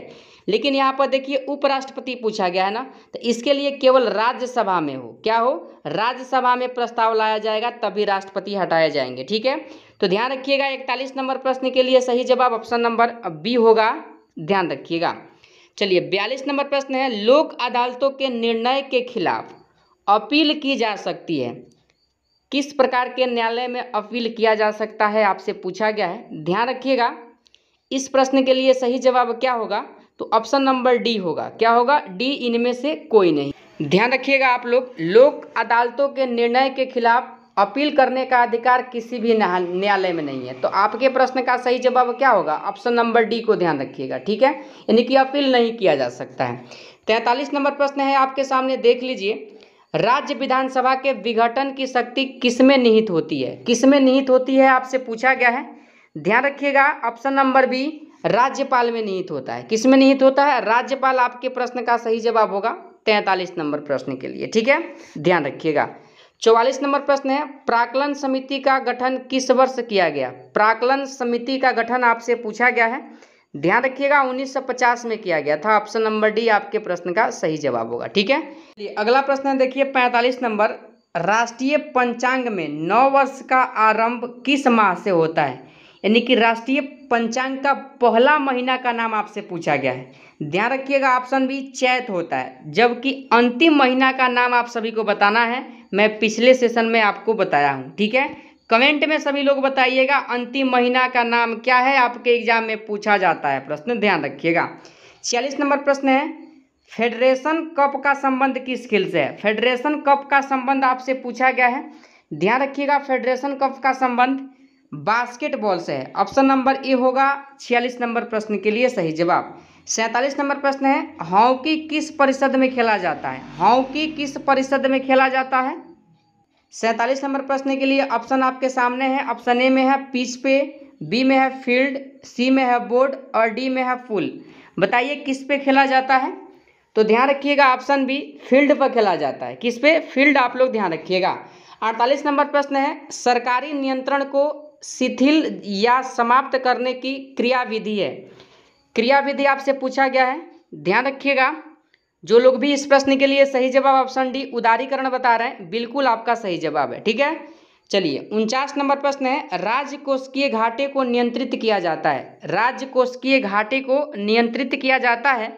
लेकिन यहाँ पर देखिए उपराष्ट्रपति पूछा गया है ना तो इसके लिए केवल राज्यसभा में हो क्या हो राज्यसभा में प्रस्ताव लाया जाएगा तभी राष्ट्रपति हटाए जाएंगे ठीक है तो ध्यान रखिएगा इकतालीस नंबर प्रश्न के लिए सही जवाब ऑप्शन नंबर बी होगा ध्यान रखिएगा चलिए बयालीस नंबर प्रश्न है लोक अदालतों के निर्णय के खिलाफ अपील की जा सकती है किस प्रकार के न्यायालय में अपील किया जा सकता है आपसे पूछा गया है ध्यान रखिएगा इस प्रश्न के लिए सही जवाब क्या होगा तो ऑप्शन नंबर डी होगा क्या होगा डी इनमें से कोई नहीं ध्यान रखिएगा आप लोग लोक अदालतों के निर्णय के खिलाफ अपील करने का अधिकार किसी भी न्यायालय में नहीं है तो आपके प्रश्न का सही जवाब क्या होगा ऑप्शन नंबर डी को ध्यान रखिएगा ठीक है यानी कि अपील नहीं किया जा सकता है तैंतालीस नंबर प्रश्न है आपके सामने देख लीजिए राज्य विधानसभा के विघटन की शक्ति किसमें निहित होती है किसमें निहित होती है आपसे पूछा गया है ध्यान रखिएगा ऑप्शन नंबर बी राज्यपाल में निहित होता है किस में निहित होता है राज्यपाल आपके प्रश्न का सही जवाब होगा तैंतालीस नंबर प्रश्न के लिए ठीक है ध्यान रखिएगा चौवालीस नंबर प्रश्न है प्राकलन समिति का गठन किस वर्ष किया गया प्राकलन समिति का गठन आपसे पूछा गया है ध्यान रखिएगा 1950 में किया गया था ऑप्शन नंबर डी आपके प्रश्न का सही जवाब होगा ठीक है अगला प्रश्न है देखिए 45 नंबर राष्ट्रीय पंचांग में नौ वर्ष का आरंभ किस माह से होता है यानी कि राष्ट्रीय पंचांग का पहला महीना का नाम आपसे पूछा गया है ध्यान रखिएगा ऑप्शन बी चैत होता है जबकि अंतिम महीना का नाम आप सभी को बताना है मैं पिछले सेशन में आपको बताया हूँ ठीक है कमेंट में सभी लोग बताइएगा अंतिम महीना का नाम क्या है आपके एग्जाम में पूछा जाता है प्रश्न ध्यान रखिएगा छियालीस नंबर प्रश्न है फेडरेशन कप का संबंध किस खेल से है फेडरेशन कप का संबंध आपसे पूछा गया है ध्यान रखिएगा फेडरेशन कप का संबंध बास्केटबॉल से है ऑप्शन नंबर ए होगा छियालीस नंबर प्रश्न के लिए सही जवाब सैंतालीस नंबर प्रश्न है हॉकी किस परिषद में खेला जाता है हॉकी किस परिषद में खेला जाता है सैंतालीस नंबर प्रश्न के लिए ऑप्शन आपके सामने है ऑप्शन ए में है पिच पे बी में है फील्ड सी में है बोर्ड और डी में है फुल बताइए किस पे खेला जाता है तो ध्यान रखिएगा ऑप्शन बी फील्ड पर खेला जाता है किस पे फील्ड आप लोग ध्यान रखिएगा अड़तालीस नंबर प्रश्न है सरकारी नियंत्रण को शिथिल या समाप्त करने की क्रियाविधि है क्रियाविधि आपसे पूछा गया है ध्यान रखिएगा जो लोग भी इस प्रश्न के लिए सही जवाब ऑप्शन डी उदारीकरण बता रहे हैं बिल्कुल आपका सही जवाब है ठीक है चलिए उनचास नंबर प्रश्न है राज्य कोषकीय घाटे को नियंत्रित किया जाता है राज्य कोषकीय घाटे को नियंत्रित किया जाता है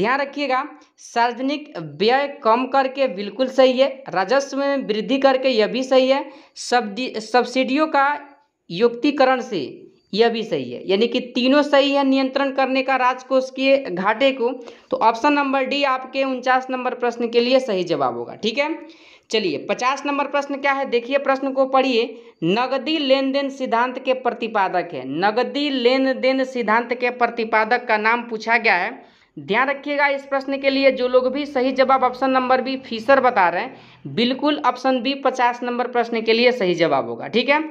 ध्यान रखिएगा सार्वजनिक व्यय कम करके बिल्कुल सही है राजस्व में वृद्धि करके यह भी सही है सब्सिडियों का युक्तिकरण से यह भी सही है यानी कि तीनों सही है नियंत्रण करने का राजकोष के घाटे को तो ऑप्शन नंबर डी आपके उनचास नंबर प्रश्न के लिए सही जवाब होगा ठीक है चलिए पचास नंबर प्रश्न क्या है देखिए प्रश्न को पढ़िए नगदी लेन देन सिद्धांत के प्रतिपादक है नगदी लेन देन सिद्धांत के प्रतिपादक का नाम पूछा गया है ध्यान रखिएगा इस प्रश्न के लिए जो लोग भी सही जवाब ऑप्शन नंबर बी फीसर बता रहे हैं बिल्कुल ऑप्शन बी पचास नंबर प्रश्न के लिए सही जवाब होगा ठीक है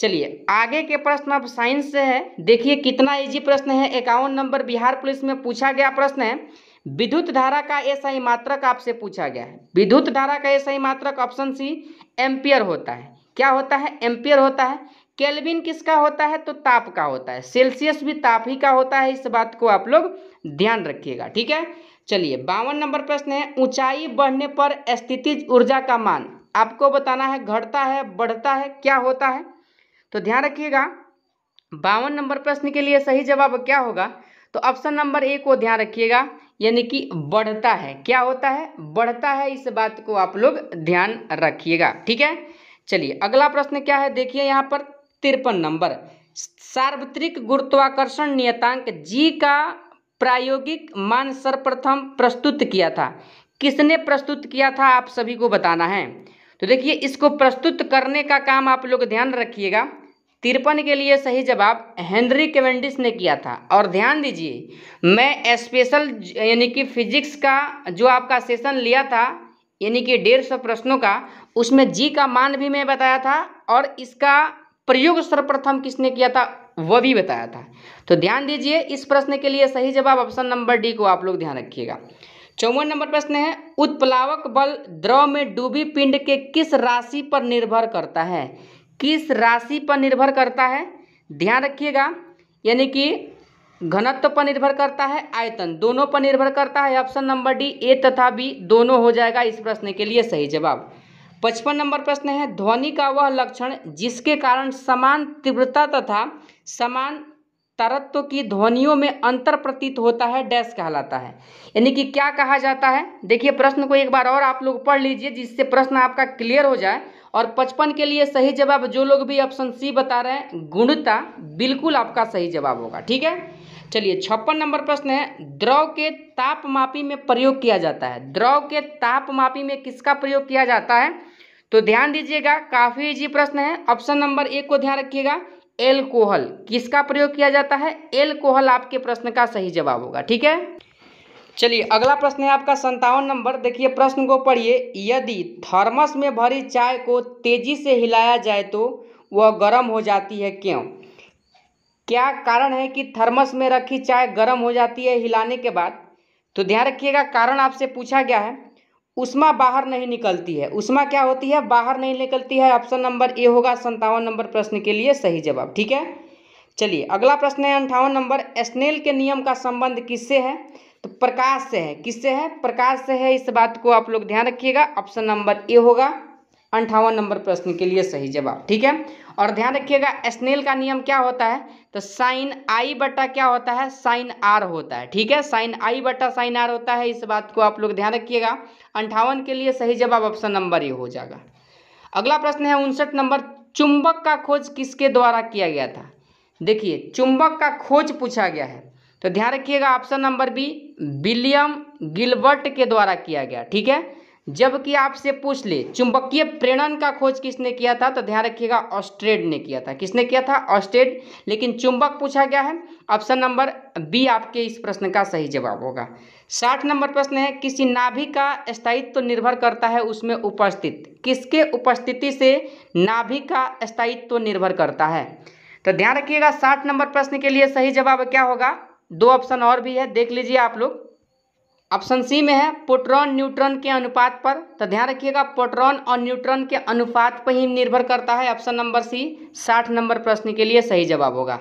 चलिए आगे के प्रश्न अब साइंस से है देखिए कितना इजी प्रश्न है इक्यावन नंबर बिहार पुलिस में पूछा गया प्रश्न है विद्युत धारा का सही मात्रक आपसे पूछा गया है विद्युत धारा का सही मात्रक ऑप्शन सी एम्पियर होता है क्या होता है एम्पियर होता है केल्विन किसका होता है तो ताप का होता है सेल्सियस भी ताप ही का होता है इस बात को आप लोग ध्यान रखिएगा ठीक है चलिए बावन नंबर प्रश्न है ऊंचाई बढ़ने पर स्थिति ऊर्जा का मान आपको बताना है घटता है बढ़ता है क्या होता है तो ध्यान रखिएगा बावन नंबर प्रश्न के लिए सही जवाब क्या होगा तो ऑप्शन नंबर ए को ध्यान रखिएगा यानी कि बढ़ता है क्या होता है बढ़ता है इस बात को आप लोग ध्यान रखिएगा ठीक है चलिए अगला प्रश्न क्या है देखिए यहाँ पर तिरपन नंबर सार्वत्रिक गुरुत्वाकर्षण नियतांक जी का प्रायोगिक मान सर्वप्रथम प्रस्तुत किया था किसने प्रस्तुत किया था आप सभी को बताना है तो देखिए इसको प्रस्तुत करने का काम आप लोग ध्यान रखिएगा तिरपन के लिए सही जवाब हेनरी केवेंडिस ने किया था और ध्यान दीजिए मैं स्पेशल यानी कि फिजिक्स का जो आपका सेशन लिया था यानी कि डेढ़ सौ प्रश्नों का उसमें जी का मान भी मैं बताया था और इसका प्रयोग सर्वप्रथम किसने किया था वह भी बताया था तो ध्यान दीजिए इस प्रश्न के लिए सही जवाब ऑप्शन नंबर डी को आप लोग ध्यान रखिएगा चौवन नंबर प्रश्न है उत्प्लावक बल द्रव में डूबी पिंड के किस राशि पर निर्भर करता है किस राशि पर निर्भर करता है ध्यान रखिएगा यानी कि घनत्व पर निर्भर करता है आयतन दोनों पर निर्भर करता है ऑप्शन नंबर डी ए तथा बी दोनों हो जाएगा इस प्रश्न के लिए सही जवाब पचपन नंबर प्रश्न है ध्वनि का वह लक्षण जिसके कारण समान तीव्रता तथा समान तरत्व की ध्वनियों में अंतर प्रतीत होता है डैश कहलाता है यानी कि क्या कहा जाता है देखिए प्रश्न को एक बार और आप लोग पढ़ लीजिए जिससे प्रश्न आपका क्लियर हो जाए और पचपन के लिए सही जवाब जो लोग भी ऑप्शन सी बता रहे हैं गुणता बिल्कुल आपका सही जवाब होगा ठीक है चलिए छप्पन नंबर प्रश्न है द्रव के तापमापी में प्रयोग किया जाता है द्रव के तापमापी में किसका प्रयोग किया जाता है तो ध्यान दीजिएगा काफी इजी प्रश्न है ऑप्शन नंबर एक को ध्यान रखिएगा एल्कोहल किसका प्रयोग किया जाता है एल्कोहल आपके प्रश्न का सही जवाब होगा ठीक है चलिए अगला प्रश्न है आपका संतावन नंबर देखिए प्रश्न को पढ़िए यदि थर्मस में भरी चाय को तेजी से हिलाया जाए तो वह गर्म हो जाती है क्यों क्या कारण है कि थर्मस में रखी चाय गर्म हो जाती है हिलाने के बाद तो ध्यान रखिएगा कारण आपसे पूछा गया है उष्मा बाहर नहीं निकलती है उष्मा क्या होती है बाहर नहीं निकलती है ऑप्शन नंबर ए होगा संतावन नंबर प्रश्न के लिए सही जवाब ठीक है चलिए अगला प्रश्न है अंठावन नंबर स्नेल के नियम का संबंध किससे है तो प्रकाश से है किससे है प्रकाश से है इस बात को आप लोग ध्यान रखिएगा ऑप्शन नंबर ए होगा अंठावन नंबर प्रश्न के लिए सही जवाब ठीक है और ध्यान रखिएगा स्नेल का नियम क्या होता है तो साइन आई बटा क्या होता है साइन आर होता है ठीक है साइन आई बटा साइन आर होता है इस बात को आप लोग ध्यान रखिएगा अंठावन के लिए सही जवाब ऑप्शन नंबर ए हो जाएगा अगला प्रश्न है उनसठ नंबर चुंबक का खोज किसके द्वारा किया गया था देखिए चुंबक का खोज पूछा गया है तो ध्यान रखिएगा option number B William Gilbert के द्वारा किया गया ठीक है जबकि आपसे पूछ ले चुंबकीय प्रेरण का खोज किसने किया था तो ध्यान रखिएगा ऑस्ट्रेड ने किया था किसने किया था ऑस्ट्रेड लेकिन चुंबक पूछा गया है ऑप्शन नंबर बी आपके इस प्रश्न का सही जवाब होगा साठ नंबर प्रश्न है किसी नाभि का स्थायित्व तो निर्भर करता है उसमें उपस्थित किसके उपस्थिति से नाभि का स्थायित्व तो निर्भर करता है तो ध्यान रखिएगा साठ नंबर प्रश्न के लिए सही जवाब क्या होगा दो ऑप्शन और भी है देख लीजिए आप लोग ऑप्शन सी में है प्रोटॉन न्यूट्रॉन के अनुपात पर तो ध्यान रखिएगा प्रोटॉन और न्यूट्रॉन के अनुपात पर ही निर्भर करता है ऑप्शन नंबर सी साठ नंबर प्रश्न के लिए सही जवाब होगा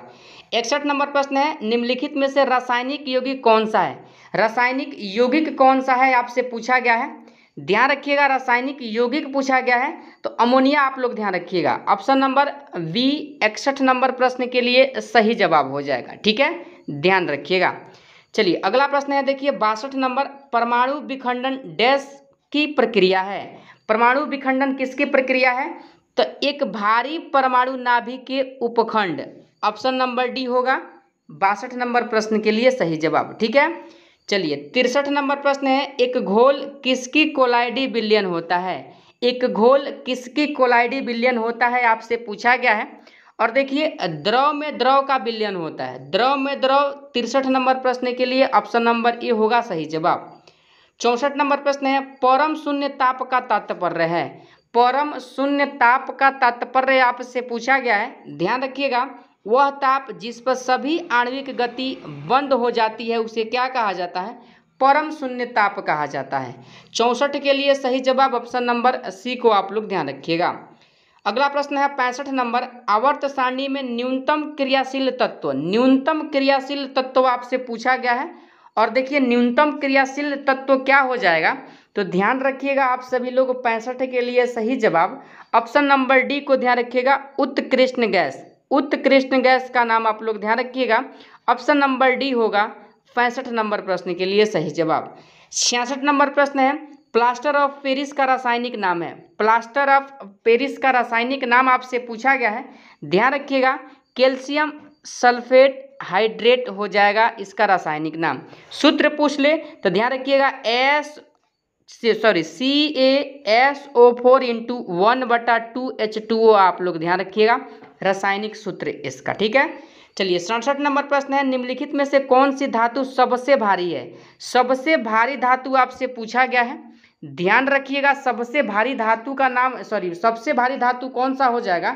इकसठ नंबर प्रश्न है निम्नलिखित में से रासायनिक यौगिक कौन सा है रासायनिक यौगिक कौन सा है आपसे पूछा गया है ध्यान रखिएगा रासायनिक यौगिक पूछा गया है तो अमोनिया आप लोग ध्यान रखिएगा ऑप्शन नंबर बी इकसठ नंबर प्रश्न के लिए सही जवाब हो जाएगा ठीक है ध्यान रखिएगा चलिए अगला प्रश्न है देखिए बासठ नंबर परमाणु विखंडन डैश की प्रक्रिया है परमाणु विखंडन किसकी प्रक्रिया है तो एक भारी परमाणु नाभि के उपखंड ऑप्शन नंबर डी होगा बासठ नंबर प्रश्न के लिए सही जवाब ठीक है चलिए तिरसठ नंबर प्रश्न है एक घोल किसकी कोलाइडी बिलियन होता है एक घोल किसकी कोलाइडी बिलियन होता है आपसे पूछा गया है और देखिए द्रव में द्रव का विलयन होता है द्रव में द्रव तिरसठ नंबर प्रश्न के लिए ऑप्शन नंबर ए होगा सही जवाब चौंसठ नंबर प्रश्न है परम शून्य ताप का तात्पर्य है परम शून्य ताप का तात्पर्य आपसे पूछा गया है ध्यान रखिएगा वह ताप जिस पर सभी आणविक गति बंद हो जाती है उसे क्या कहा जाता है परम शून्य ताप कहा जाता है चौंसठ के लिए सही जवाब ऑप्शन नंबर सी को आप लोग ध्यान रखिएगा अगला प्रश्न है पैंसठ नंबर आवर्त सारणी में न्यूनतम क्रियाशील तत्व न्यूनतम क्रियाशील तत्व आपसे पूछा गया है और देखिए न्यूनतम क्रियाशील तत्व क्या हो जाएगा तो ध्यान रखिएगा आप सभी लोग पैंसठ के लिए सही जवाब ऑप्शन नंबर डी को ध्यान रखिएगा उत्कृष्ण गैस उत्कृष्ण गैस का नाम आप लोग ध्यान रखिएगा ऑप्शन नंबर डी होगा पैंसठ नंबर प्रश्न के लिए सही जवाब छियासठ नंबर प्रश्न है प्लास्टर ऑफ पेरिस का रासायनिक नाम है प्लास्टर ऑफ पेरिस का रासायनिक नाम आपसे पूछा गया है ध्यान रखिएगा कैल्शियम सल्फेट हाइड्रेट हो जाएगा इसका रासायनिक नाम सूत्र पूछ ले तो ध्यान रखिएगा S sorry C A S O four into one बटा टू एच टू ओ आप लोग ध्यान रखिएगा रासायनिक सूत्र इसका ठीक है चलिए सड़सठ नंबर प्रश्न है निम्नलिखित में से कौन सी धातु सबसे भारी है सबसे भारी धातु आपसे पूछा गया है ध्यान रखिएगा सबसे भारी धातु का नाम सॉरी सबसे भारी धातु कौन सा हो जाएगा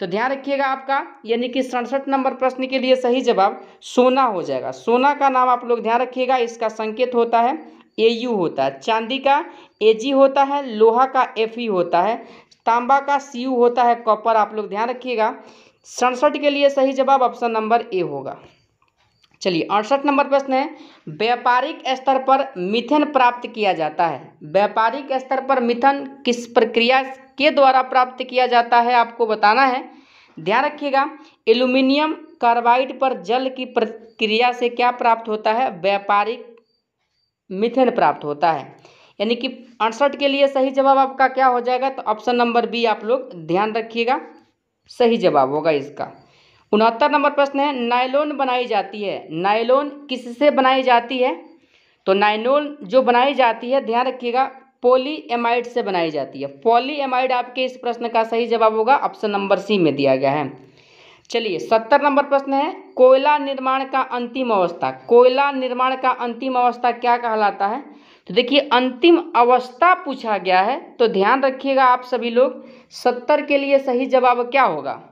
तो ध्यान रखिएगा आपका यानी कि सड़सठ नंबर प्रश्न के लिए सही जवाब सोना हो जाएगा सोना का नाम आप लोग ध्यान रखिएगा इसका संकेत होता है ए यू होता है चांदी का ए जी होता है लोहा का एफ ई होता है तांबा का सी यू होता है कॉपर आप लोग ध्यान रखिएगा सड़सठ के लिए सही जवाब ऑप्शन नंबर ए होगा चलिए अड़सठ नंबर प्रश्न है व्यापारिक स्तर पर मिथेन प्राप्त किया जाता है व्यापारिक स्तर पर मिथन किस प्रक्रिया के द्वारा प्राप्त किया जाता है आपको बताना है ध्यान रखिएगा एल्यूमिनियम कार्बाइड पर जल की प्रक्रिया से क्या प्राप्त होता है व्यापारिक मिथेन प्राप्त होता है यानी कि अड़सठ के लिए सही जवाब आपका क्या हो जाएगा तो ऑप्शन नंबर बी आप लोग ध्यान रखिएगा सही जवाब होगा इसका उनहत्तर नंबर प्रश्न है नायलोन बनाई जाती है नायलोन किससे बनाई जाती है तो नाइनोल जो बनाई जाती है ध्यान रखिएगा एमाइड से बनाई जाती है एमाइड आपके इस प्रश्न का सही जवाब होगा ऑप्शन नंबर सी में दिया गया है चलिए सत्तर नंबर प्रश्न है कोयला निर्माण का अंतिम अवस्था कोयला निर्माण का अंतिम अवस्था क्या कहलाता है तो देखिए अंतिम अवस्था पूछा गया है तो ध्यान रखिएगा आप सभी लोग सत्तर के लिए सही जवाब क्या होगा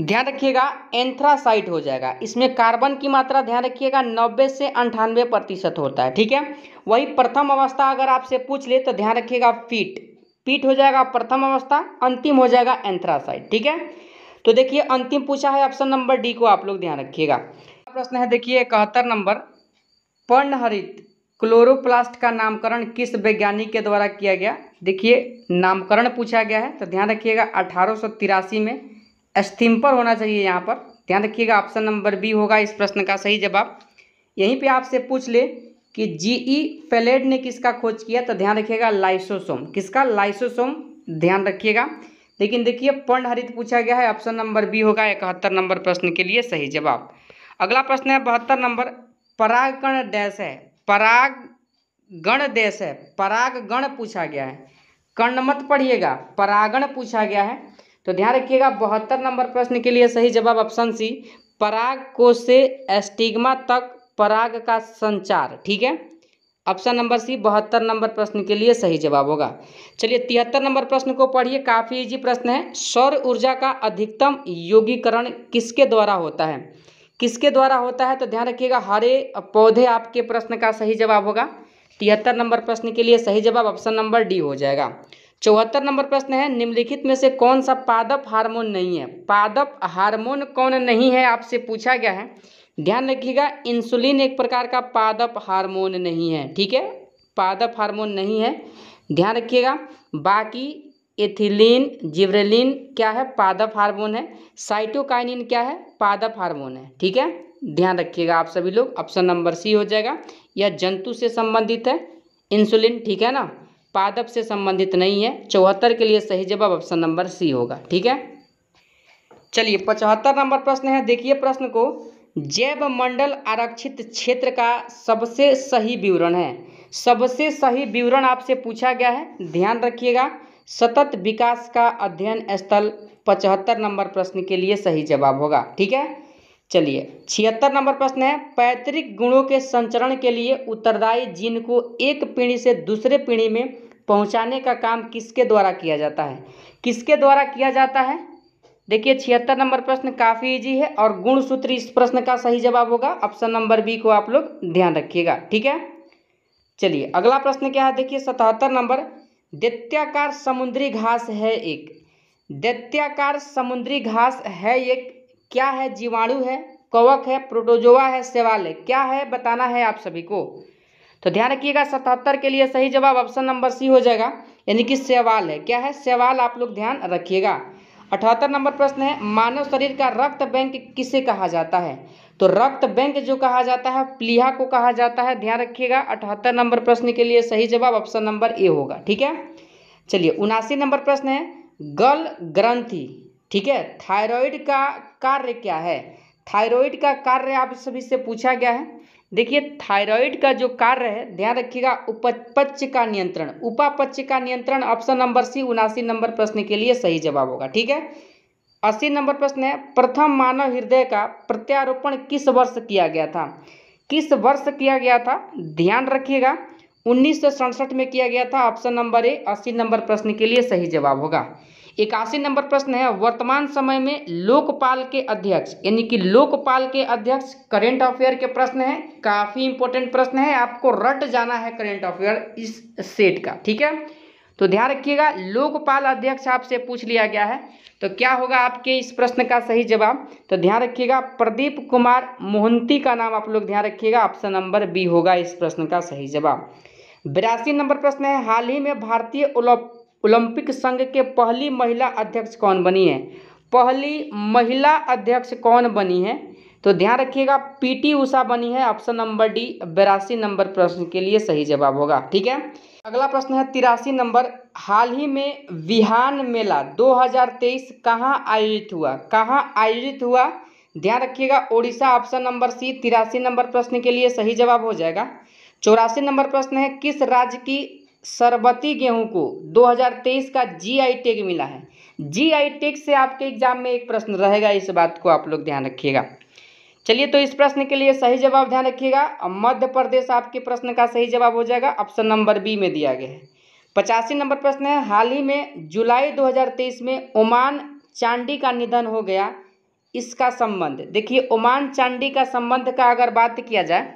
ध्यान रखिएगा एंथ्रासाइट हो जाएगा इसमें कार्बन की मात्रा ध्यान रखिएगा 90 से अंठानवे प्रतिशत होता है ठीक है वही प्रथम अवस्था अगर आपसे पूछ ले तो ध्यान रखिएगा पीट पीट हो जाएगा प्रथम अवस्था अंतिम हो जाएगा एंथ्रासाइट ठीक है तो देखिए अंतिम पूछा है ऑप्शन नंबर डी को आप लोग ध्यान रखिएगा प्रश्न है देखिए इकहत्तर नंबर पर्णहरित क्लोरोप्लास्ट का नामकरण किस वैज्ञानिक के द्वारा किया गया देखिए नामकरण पूछा गया है तो ध्यान रखिएगा अठारह में स्टिम्पर होना चाहिए यहाँ पर ध्यान रखिएगा ऑप्शन नंबर बी होगा इस प्रश्न का सही जवाब यहीं पे आपसे पूछ ले कि जीई फेलेड e ने किसका खोज किया तो ध्यान रखिएगा लाइसोसोम किसका लाइसोसोम ध्यान रखिएगा लेकिन देखिए पर्णहरित पूछा गया है ऑप्शन नंबर बी होगा इकहत्तर नंबर प्रश्न के लिए सही जवाब अगला प्रश्न है बहत्तर नंबर परागकण डैश है पराग गण देश है गण पूछा गया है कर्ण मत पढ़िएगा परागण पूछा गया है तो ध्यान रखिएगा बहत्तर नंबर प्रश्न के लिए सही जवाब ऑप्शन सी पराग को से एस्टिग्मा तक पराग का संचार ठीक है ऑप्शन नंबर सी बहत्तर नंबर प्रश्न के लिए सही जवाब होगा चलिए तिहत्तर नंबर प्रश्न को पढ़िए काफ़ी इजी प्रश्न है सौर ऊर्जा का अधिकतम योगीकरण किसके द्वारा होता है किसके द्वारा होता है तो ध्यान रखिएगा हरे पौधे आपके प्रश्न का सही जवाब होगा तिहत्तर नंबर प्रश्न के लिए सही जवाब ऑप्शन नंबर डी हो जाएगा चौहत्तर नंबर प्रश्न है निम्नलिखित में से कौन सा पादप हार्मोन नहीं है पादप हार्मोन कौन नहीं है आपसे पूछा गया है ध्यान रखिएगा इंसुलिन एक प्रकार का पादप हार्मोन नहीं है ठीक है पादप हार्मोन नहीं है ध्यान रखिएगा बाकी एथिलीन जिब्रेलिन क्या है पादप हार्मोन है साइटोकाइनिन क्या है पादप हार्मोन है ठीक है ध्यान रखिएगा आप सभी लोग ऑप्शन नंबर सी हो जाएगा यह जंतु से संबंधित है इंसुलिन ठीक है ना पादप से संबंधित नहीं है चौहत्तर के लिए सही जवाब ऑप्शन नंबर सी होगा ठीक है चलिए पचहत्तर नंबर प्रश्न है देखिए प्रश्न को जैव मंडल आरक्षित क्षेत्र का सबसे सही विवरण है सबसे सही विवरण आपसे पूछा गया है ध्यान रखिएगा सतत विकास का अध्ययन स्थल पचहत्तर नंबर प्रश्न के लिए सही जवाब होगा ठीक है चलिए छिहत्तर नंबर प्रश्न है पैतृक गुणों के संचरण के लिए उत्तरदायी जीन को एक पीढ़ी से दूसरे पीढ़ी में पहुंचाने का काम किसके द्वारा किया जाता है किसके द्वारा किया जाता है देखिए छिहत्तर नंबर प्रश्न काफ़ी इजी है और गुण सूत्र इस प्रश्न का सही जवाब होगा ऑप्शन नंबर बी को आप लोग ध्यान रखिएगा ठीक है चलिए अगला प्रश्न क्या है देखिए सतहत्तर नंबर दैत्याकार समुद्री घास है एक दैत्याकार समुद्री घास है एक क्या है जीवाणु है कवक है प्रोटोजोआ है सेवाल है क्या है बताना है आप सभी को तो ध्यान रखिएगा सतहत्तर के लिए सही जवाब ऑप्शन नंबर सी हो जाएगा यानी कि सेवाल है क्या है सेवाल आप लोग ध्यान रखिएगा अठहत्तर नंबर प्रश्न है मानव शरीर का रक्त बैंक किसे कहा जाता है तो रक्त बैंक जो कहा जाता है प्लीहा को कहा जाता है ध्यान रखिएगा अठहत्तर नंबर प्रश्न के लिए सही जवाब ऑप्शन नंबर ए होगा ठीक है चलिए उनासी नंबर प्रश्न है गल ग्रंथि ठीक है थायराइड का कार्य क्या है थायराइड का कार्य आप सभी से पूछा गया है देखिए थायराइड का जो कार्य है ध्यान रखिएगा उपपच्च का नियंत्रण उपापच्च का नियंत्रण ऑप्शन नंबर सी उनासी नंबर प्रश्न के लिए सही जवाब होगा ठीक है अस्सी नंबर प्रश्न है प्रथम मानव हृदय का प्रत्यारोपण किस वर्ष किया गया था किस वर्ष किया गया था ध्यान रखिएगा उन्नीस में किया गया था ऑप्शन नंबर ए अस्सी नंबर प्रश्न के लिए सही जवाब होगा इक्यासी नंबर प्रश्न है वर्तमान समय में लोकपाल के अध्यक्ष यानी कि लोकपाल के अध्यक्ष करेंट अफेयर के प्रश्न है काफी इंपॉर्टेंट प्रश्न है आपको रट जाना है करेंट अफेयर इस सेट का ठीक है तो ध्यान रखिएगा लोकपाल अध्यक्ष आपसे पूछ लिया गया है तो क्या होगा आपके इस प्रश्न का सही जवाब तो ध्यान रखिएगा प्रदीप कुमार मोहंती का नाम आप लोग ध्यान रखिएगा ऑप्शन नंबर बी होगा इस प्रश्न का सही जवाब बिरासी नंबर प्रश्न है हाल ही में भारतीय ओलंप ओलंपिक संघ के पहली महिला अध्यक्ष कौन बनी है पहली महिला अध्यक्ष कौन बनी है तो ध्यान रखिएगा पीटी उषा बनी है ऑप्शन नंबर डी बेरासी नंबर प्रश्न के लिए सही जवाब होगा ठीक है अगला प्रश्न है तिरासी नंबर हाल ही में विहान मेला 2023 कहाँ आयोजित हुआ कहाँ आयोजित हुआ ध्यान रखिएगा ओडिशा ऑप्शन नंबर सी तिरासी नंबर प्रश्न के लिए सही जवाब हो जाएगा चौरासी नंबर प्रश्न है किस राज्य की सरबती गेहूं को 2023 का जीआई टैग मिला है जीआई टैग से आपके एग्जाम में एक प्रश्न रहेगा इस बात को आप लोग ध्यान रखिएगा चलिए तो इस प्रश्न के लिए सही जवाब ध्यान रखिएगा मध्य प्रदेश आपके प्रश्न का सही जवाब हो जाएगा ऑप्शन नंबर बी में दिया गया है पचासी नंबर प्रश्न है हाल ही में जुलाई 2023 में ओमान चांडी का निधन हो गया इसका संबंध देखिए ओमान चांडी का संबंध का अगर बात किया जाए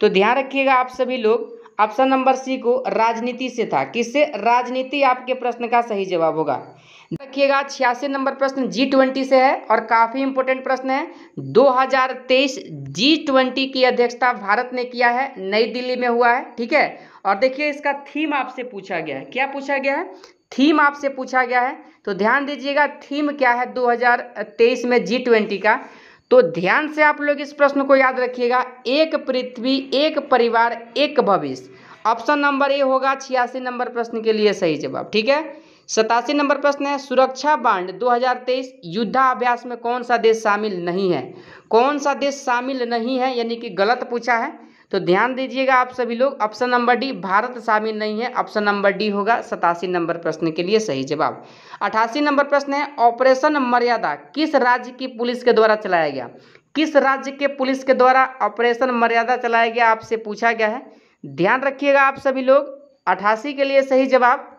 तो ध्यान रखिएगा आप सभी लोग ऑप्शन नंबर सी को राजनीति से था किससे राजनीति आपके प्रश्न का सही जवाब होगा रखिएगा छियासी नंबर प्रश्न जी ट्वेंटी से है और काफ़ी इंपोर्टेंट प्रश्न है 2023 जी ट्वेंटी की अध्यक्षता भारत ने किया है नई दिल्ली में हुआ है ठीक है और देखिए इसका थीम आपसे पूछा गया है क्या पूछा गया है थीम आपसे पूछा गया है तो ध्यान दीजिएगा थीम क्या है दो में जी ट्वेंटी का तो ध्यान से आप लोग इस प्रश्न को याद रखिएगा एक पृथ्वी एक परिवार एक भविष्य ऑप्शन नंबर ए होगा छियासी नंबर प्रश्न के लिए सही जवाब ठीक है सतासी नंबर प्रश्न है सुरक्षा बांड 2023 युद्धाभ्यास में कौन सा देश शामिल नहीं है कौन सा देश शामिल नहीं है यानी कि गलत पूछा है तो ध्यान दीजिएगा आप सभी लोग ऑप्शन नंबर डी भारत शामिल नहीं है ऑप्शन नंबर डी होगा सतासी नंबर प्रश्न के लिए सही जवाब अठासी नंबर प्रश्न है ऑपरेशन मर्यादा किस राज्य की पुलिस के द्वारा चलाया गया किस राज्य के पुलिस के द्वारा ऑपरेशन मर्यादा चलाया गया आपसे पूछा गया है ध्यान रखिएगा आप सभी लोग अठासी के लिए सही जवाब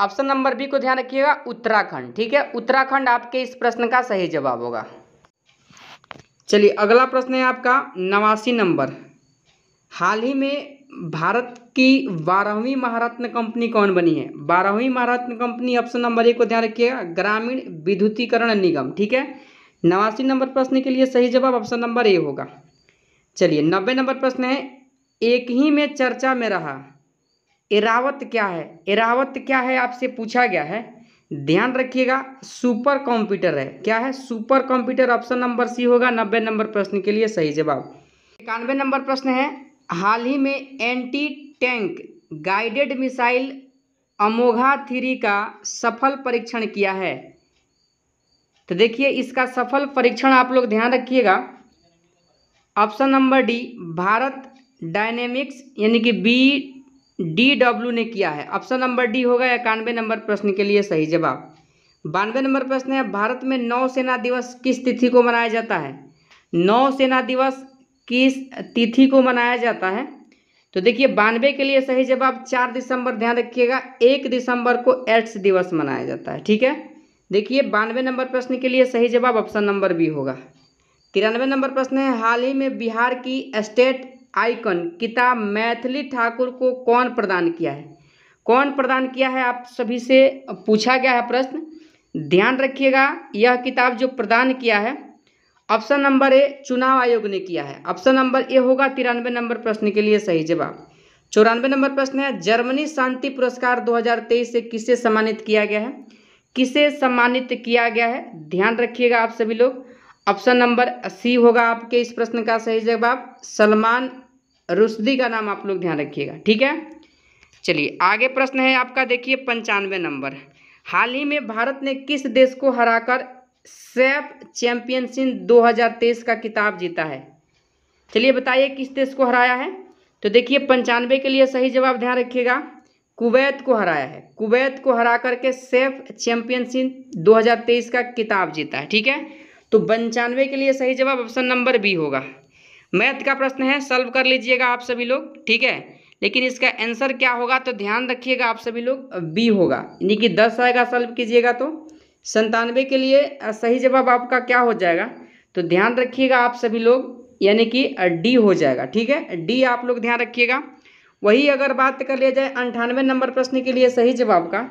ऑप्शन नंबर बी को ध्यान रखिएगा उत्तराखंड ठीक है उत्तराखंड आपके इस प्रश्न का सही जवाब होगा चलिए अगला प्रश्न है आपका नवासी नंबर हाल ही में भारत की बारहवीं महारत्न कंपनी कौन बनी है बारहवीं महारत्न कंपनी ऑप्शन नंबर एक को ध्यान रखिएगा ग्रामीण विद्युतीकरण निगम ठीक है नवासी नंबर प्रश्न के लिए सही जवाब ऑप्शन नंबर ए होगा चलिए नब्बे नंबर प्रश्न है एक ही में चर्चा में रहा एरावत क्या है एरावत क्या है आपसे पूछा गया है ध्यान रखिएगा सुपर कंप्यूटर है क्या है super computer option number C होगा नब्बे नंबर प्रश्न के लिए सही जवाब इक्यानवे नंबर प्रश्न है हाल ही में anti tank guided missile Amogha three का सफल परीक्षण किया है तो देखिए इसका सफल परीक्षण आप लोग ध्यान रखिएगा option number D Bharat dynamics यानी कि बी डी डब्ल्यू ने किया है ऑप्शन नंबर डी होगा इक्यानवे नंबर प्रश्न के लिए सही जवाब बानवे नंबर प्रश्न है भारत में नौसेना दिवस किस तिथि को मनाया जाता है नौसेना दिवस किस तिथि को मनाया जाता है तो देखिए बानवे के लिए सही जवाब चार दिसंबर ध्यान रखिएगा एक दिसंबर को एड्स दिवस मनाया जाता है ठीक है देखिए बानवे नंबर प्रश्न के लिए सही जवाब ऑप्शन नंबर बी होगा तिरानवे नंबर प्रश्न है हाल ही में बिहार की स्टेट आइकन किताब मैथिली ठाकुर को कौन प्रदान किया है कौन प्रदान किया है आप सभी से पूछा गया है प्रश्न ध्यान रखिएगा यह किताब जो प्रदान किया है ऑप्शन नंबर ए चुनाव आयोग ने किया है ऑप्शन नंबर ए होगा तिरानवे नंबर प्रश्न के लिए सही जवाब चौरानवे नंबर प्रश्न है जर्मनी शांति पुरस्कार 2023 से किसे सम्मानित किया गया है किसे सम्मानित किया गया है ध्यान रखिएगा आप सभी लोग ऑप्शन नंबर सी होगा आपके इस प्रश्न का सही जवाब सलमान रुश्दी का नाम आप लोग ध्यान रखिएगा ठीक है चलिए आगे प्रश्न है आपका देखिए पंचानवे नंबर हाल ही में भारत ने किस देश को हराकर सैफ चैंपियनशिप 2023 का किताब जीता है चलिए बताइए किस देश को हराया है तो देखिए पंचानवे के लिए सही जवाब ध्यान रखिएगा कुवैत को हराया है कुवैत को हरा करके सेफ चैंपियनशिप 2023 का किताब जीता है ठीक है तो पंचानवे के लिए सही जवाब ऑप्शन नंबर बी होगा मैथ का प्रश्न है सॉल्व कर लीजिएगा आप सभी लोग ठीक है लेकिन इसका आंसर क्या होगा तो ध्यान रखिएगा आप सभी लोग बी होगा यानी कि दस आएगा सॉल्व कीजिएगा तो संतानवे के लिए सही जवाब आपका क्या हो जाएगा तो ध्यान रखिएगा आप सभी लोग यानी कि डी हो जाएगा ठीक है डी आप लोग ध्यान रखिएगा वही अगर बात कर लिया जाए अंठानवे नंबर प्रश्न के लिए सही जवाब का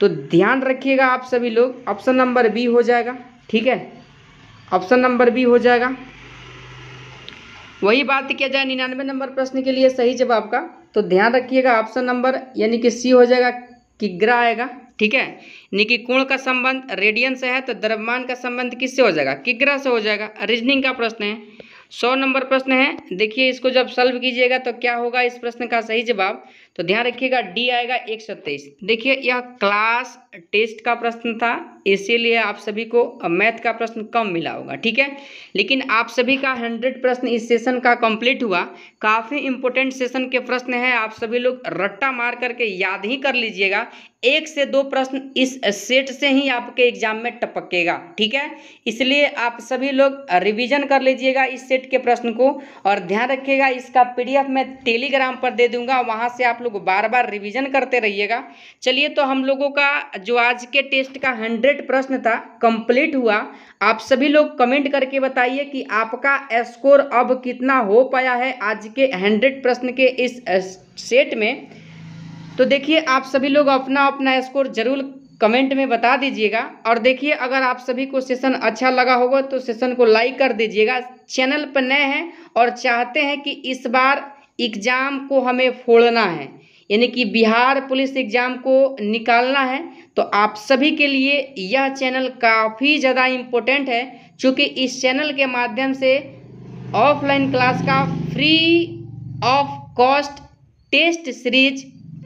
तो ध्यान रखिएगा आप सभी लोग ऑप्शन नंबर बी हो जाएगा ठीक है ऑप्शन नंबर बी हो जाएगा वही बात किया जाए निन्यानवे नंबर प्रश्न के लिए सही जवाब का तो ध्यान रखिएगा ऑप्शन नंबर यानी कि सी हो जाएगा किग्रा आएगा ठीक है यानी कि कोण का संबंध रेडियन से है तो द्रव्यमान का संबंध किससे हो जाएगा किग्रह से हो जाएगा रीजनिंग का प्रश्न है सौ नंबर प्रश्न है देखिए इसको जब सॉल्व कीजिएगा तो क्या होगा इस प्रश्न का सही जवाब तो ध्यान रखिएगा डी आएगा एक सौ तेईस देखिए यह क्लास टेस्ट का प्रश्न था इसीलिए आप सभी को मैथ का प्रश्न कम मिला होगा ठीक है लेकिन आप सभी का हंड्रेड प्रश्न इस सेशन का कंप्लीट हुआ काफ़ी इंपोर्टेंट सेशन के प्रश्न है आप सभी लोग रट्टा मार करके याद ही कर लीजिएगा एक से दो प्रश्न इस सेट से ही आपके एग्जाम में टपकेगा ठीक है इसलिए आप सभी लोग रिवीजन कर लीजिएगा इस सेट के प्रश्न को और ध्यान रखिएगा इसका पीडीएफ मैं टेलीग्राम पर दे दूंगा वहां से आप लोग बार बार रिवीजन करते रहिएगा चलिए तो हम लोगों का जो आज के टेस्ट का हंड्रेड प्रश्न था कंप्लीट हुआ आप सभी लोग कमेंट करके बताइए कि आपका स्कोर अब कितना हो पाया है आज के हंड्रेड प्रश्न के इस सेट में तो देखिए आप सभी लोग अपना अपना स्कोर जरूर कमेंट में बता दीजिएगा और देखिए अगर आप सभी को सेशन अच्छा लगा होगा तो सेशन को लाइक कर दीजिएगा चैनल पर नए हैं और चाहते हैं कि इस बार एग्ज़ाम को हमें फोड़ना है यानी कि बिहार पुलिस एग्ज़ाम को निकालना है तो आप सभी के लिए यह चैनल काफ़ी ज़्यादा इम्पोर्टेंट है क्योंकि इस चैनल के माध्यम से ऑफलाइन क्लास का free of cost test series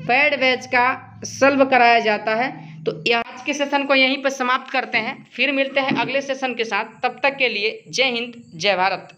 bad batch का सल्व कराया जाता है तो आज के सेशन को यहीं पर समाप्त करते हैं फिर मिलते हैं अगले सेशन के साथ तब तक के लिए जय हिंद जय भारत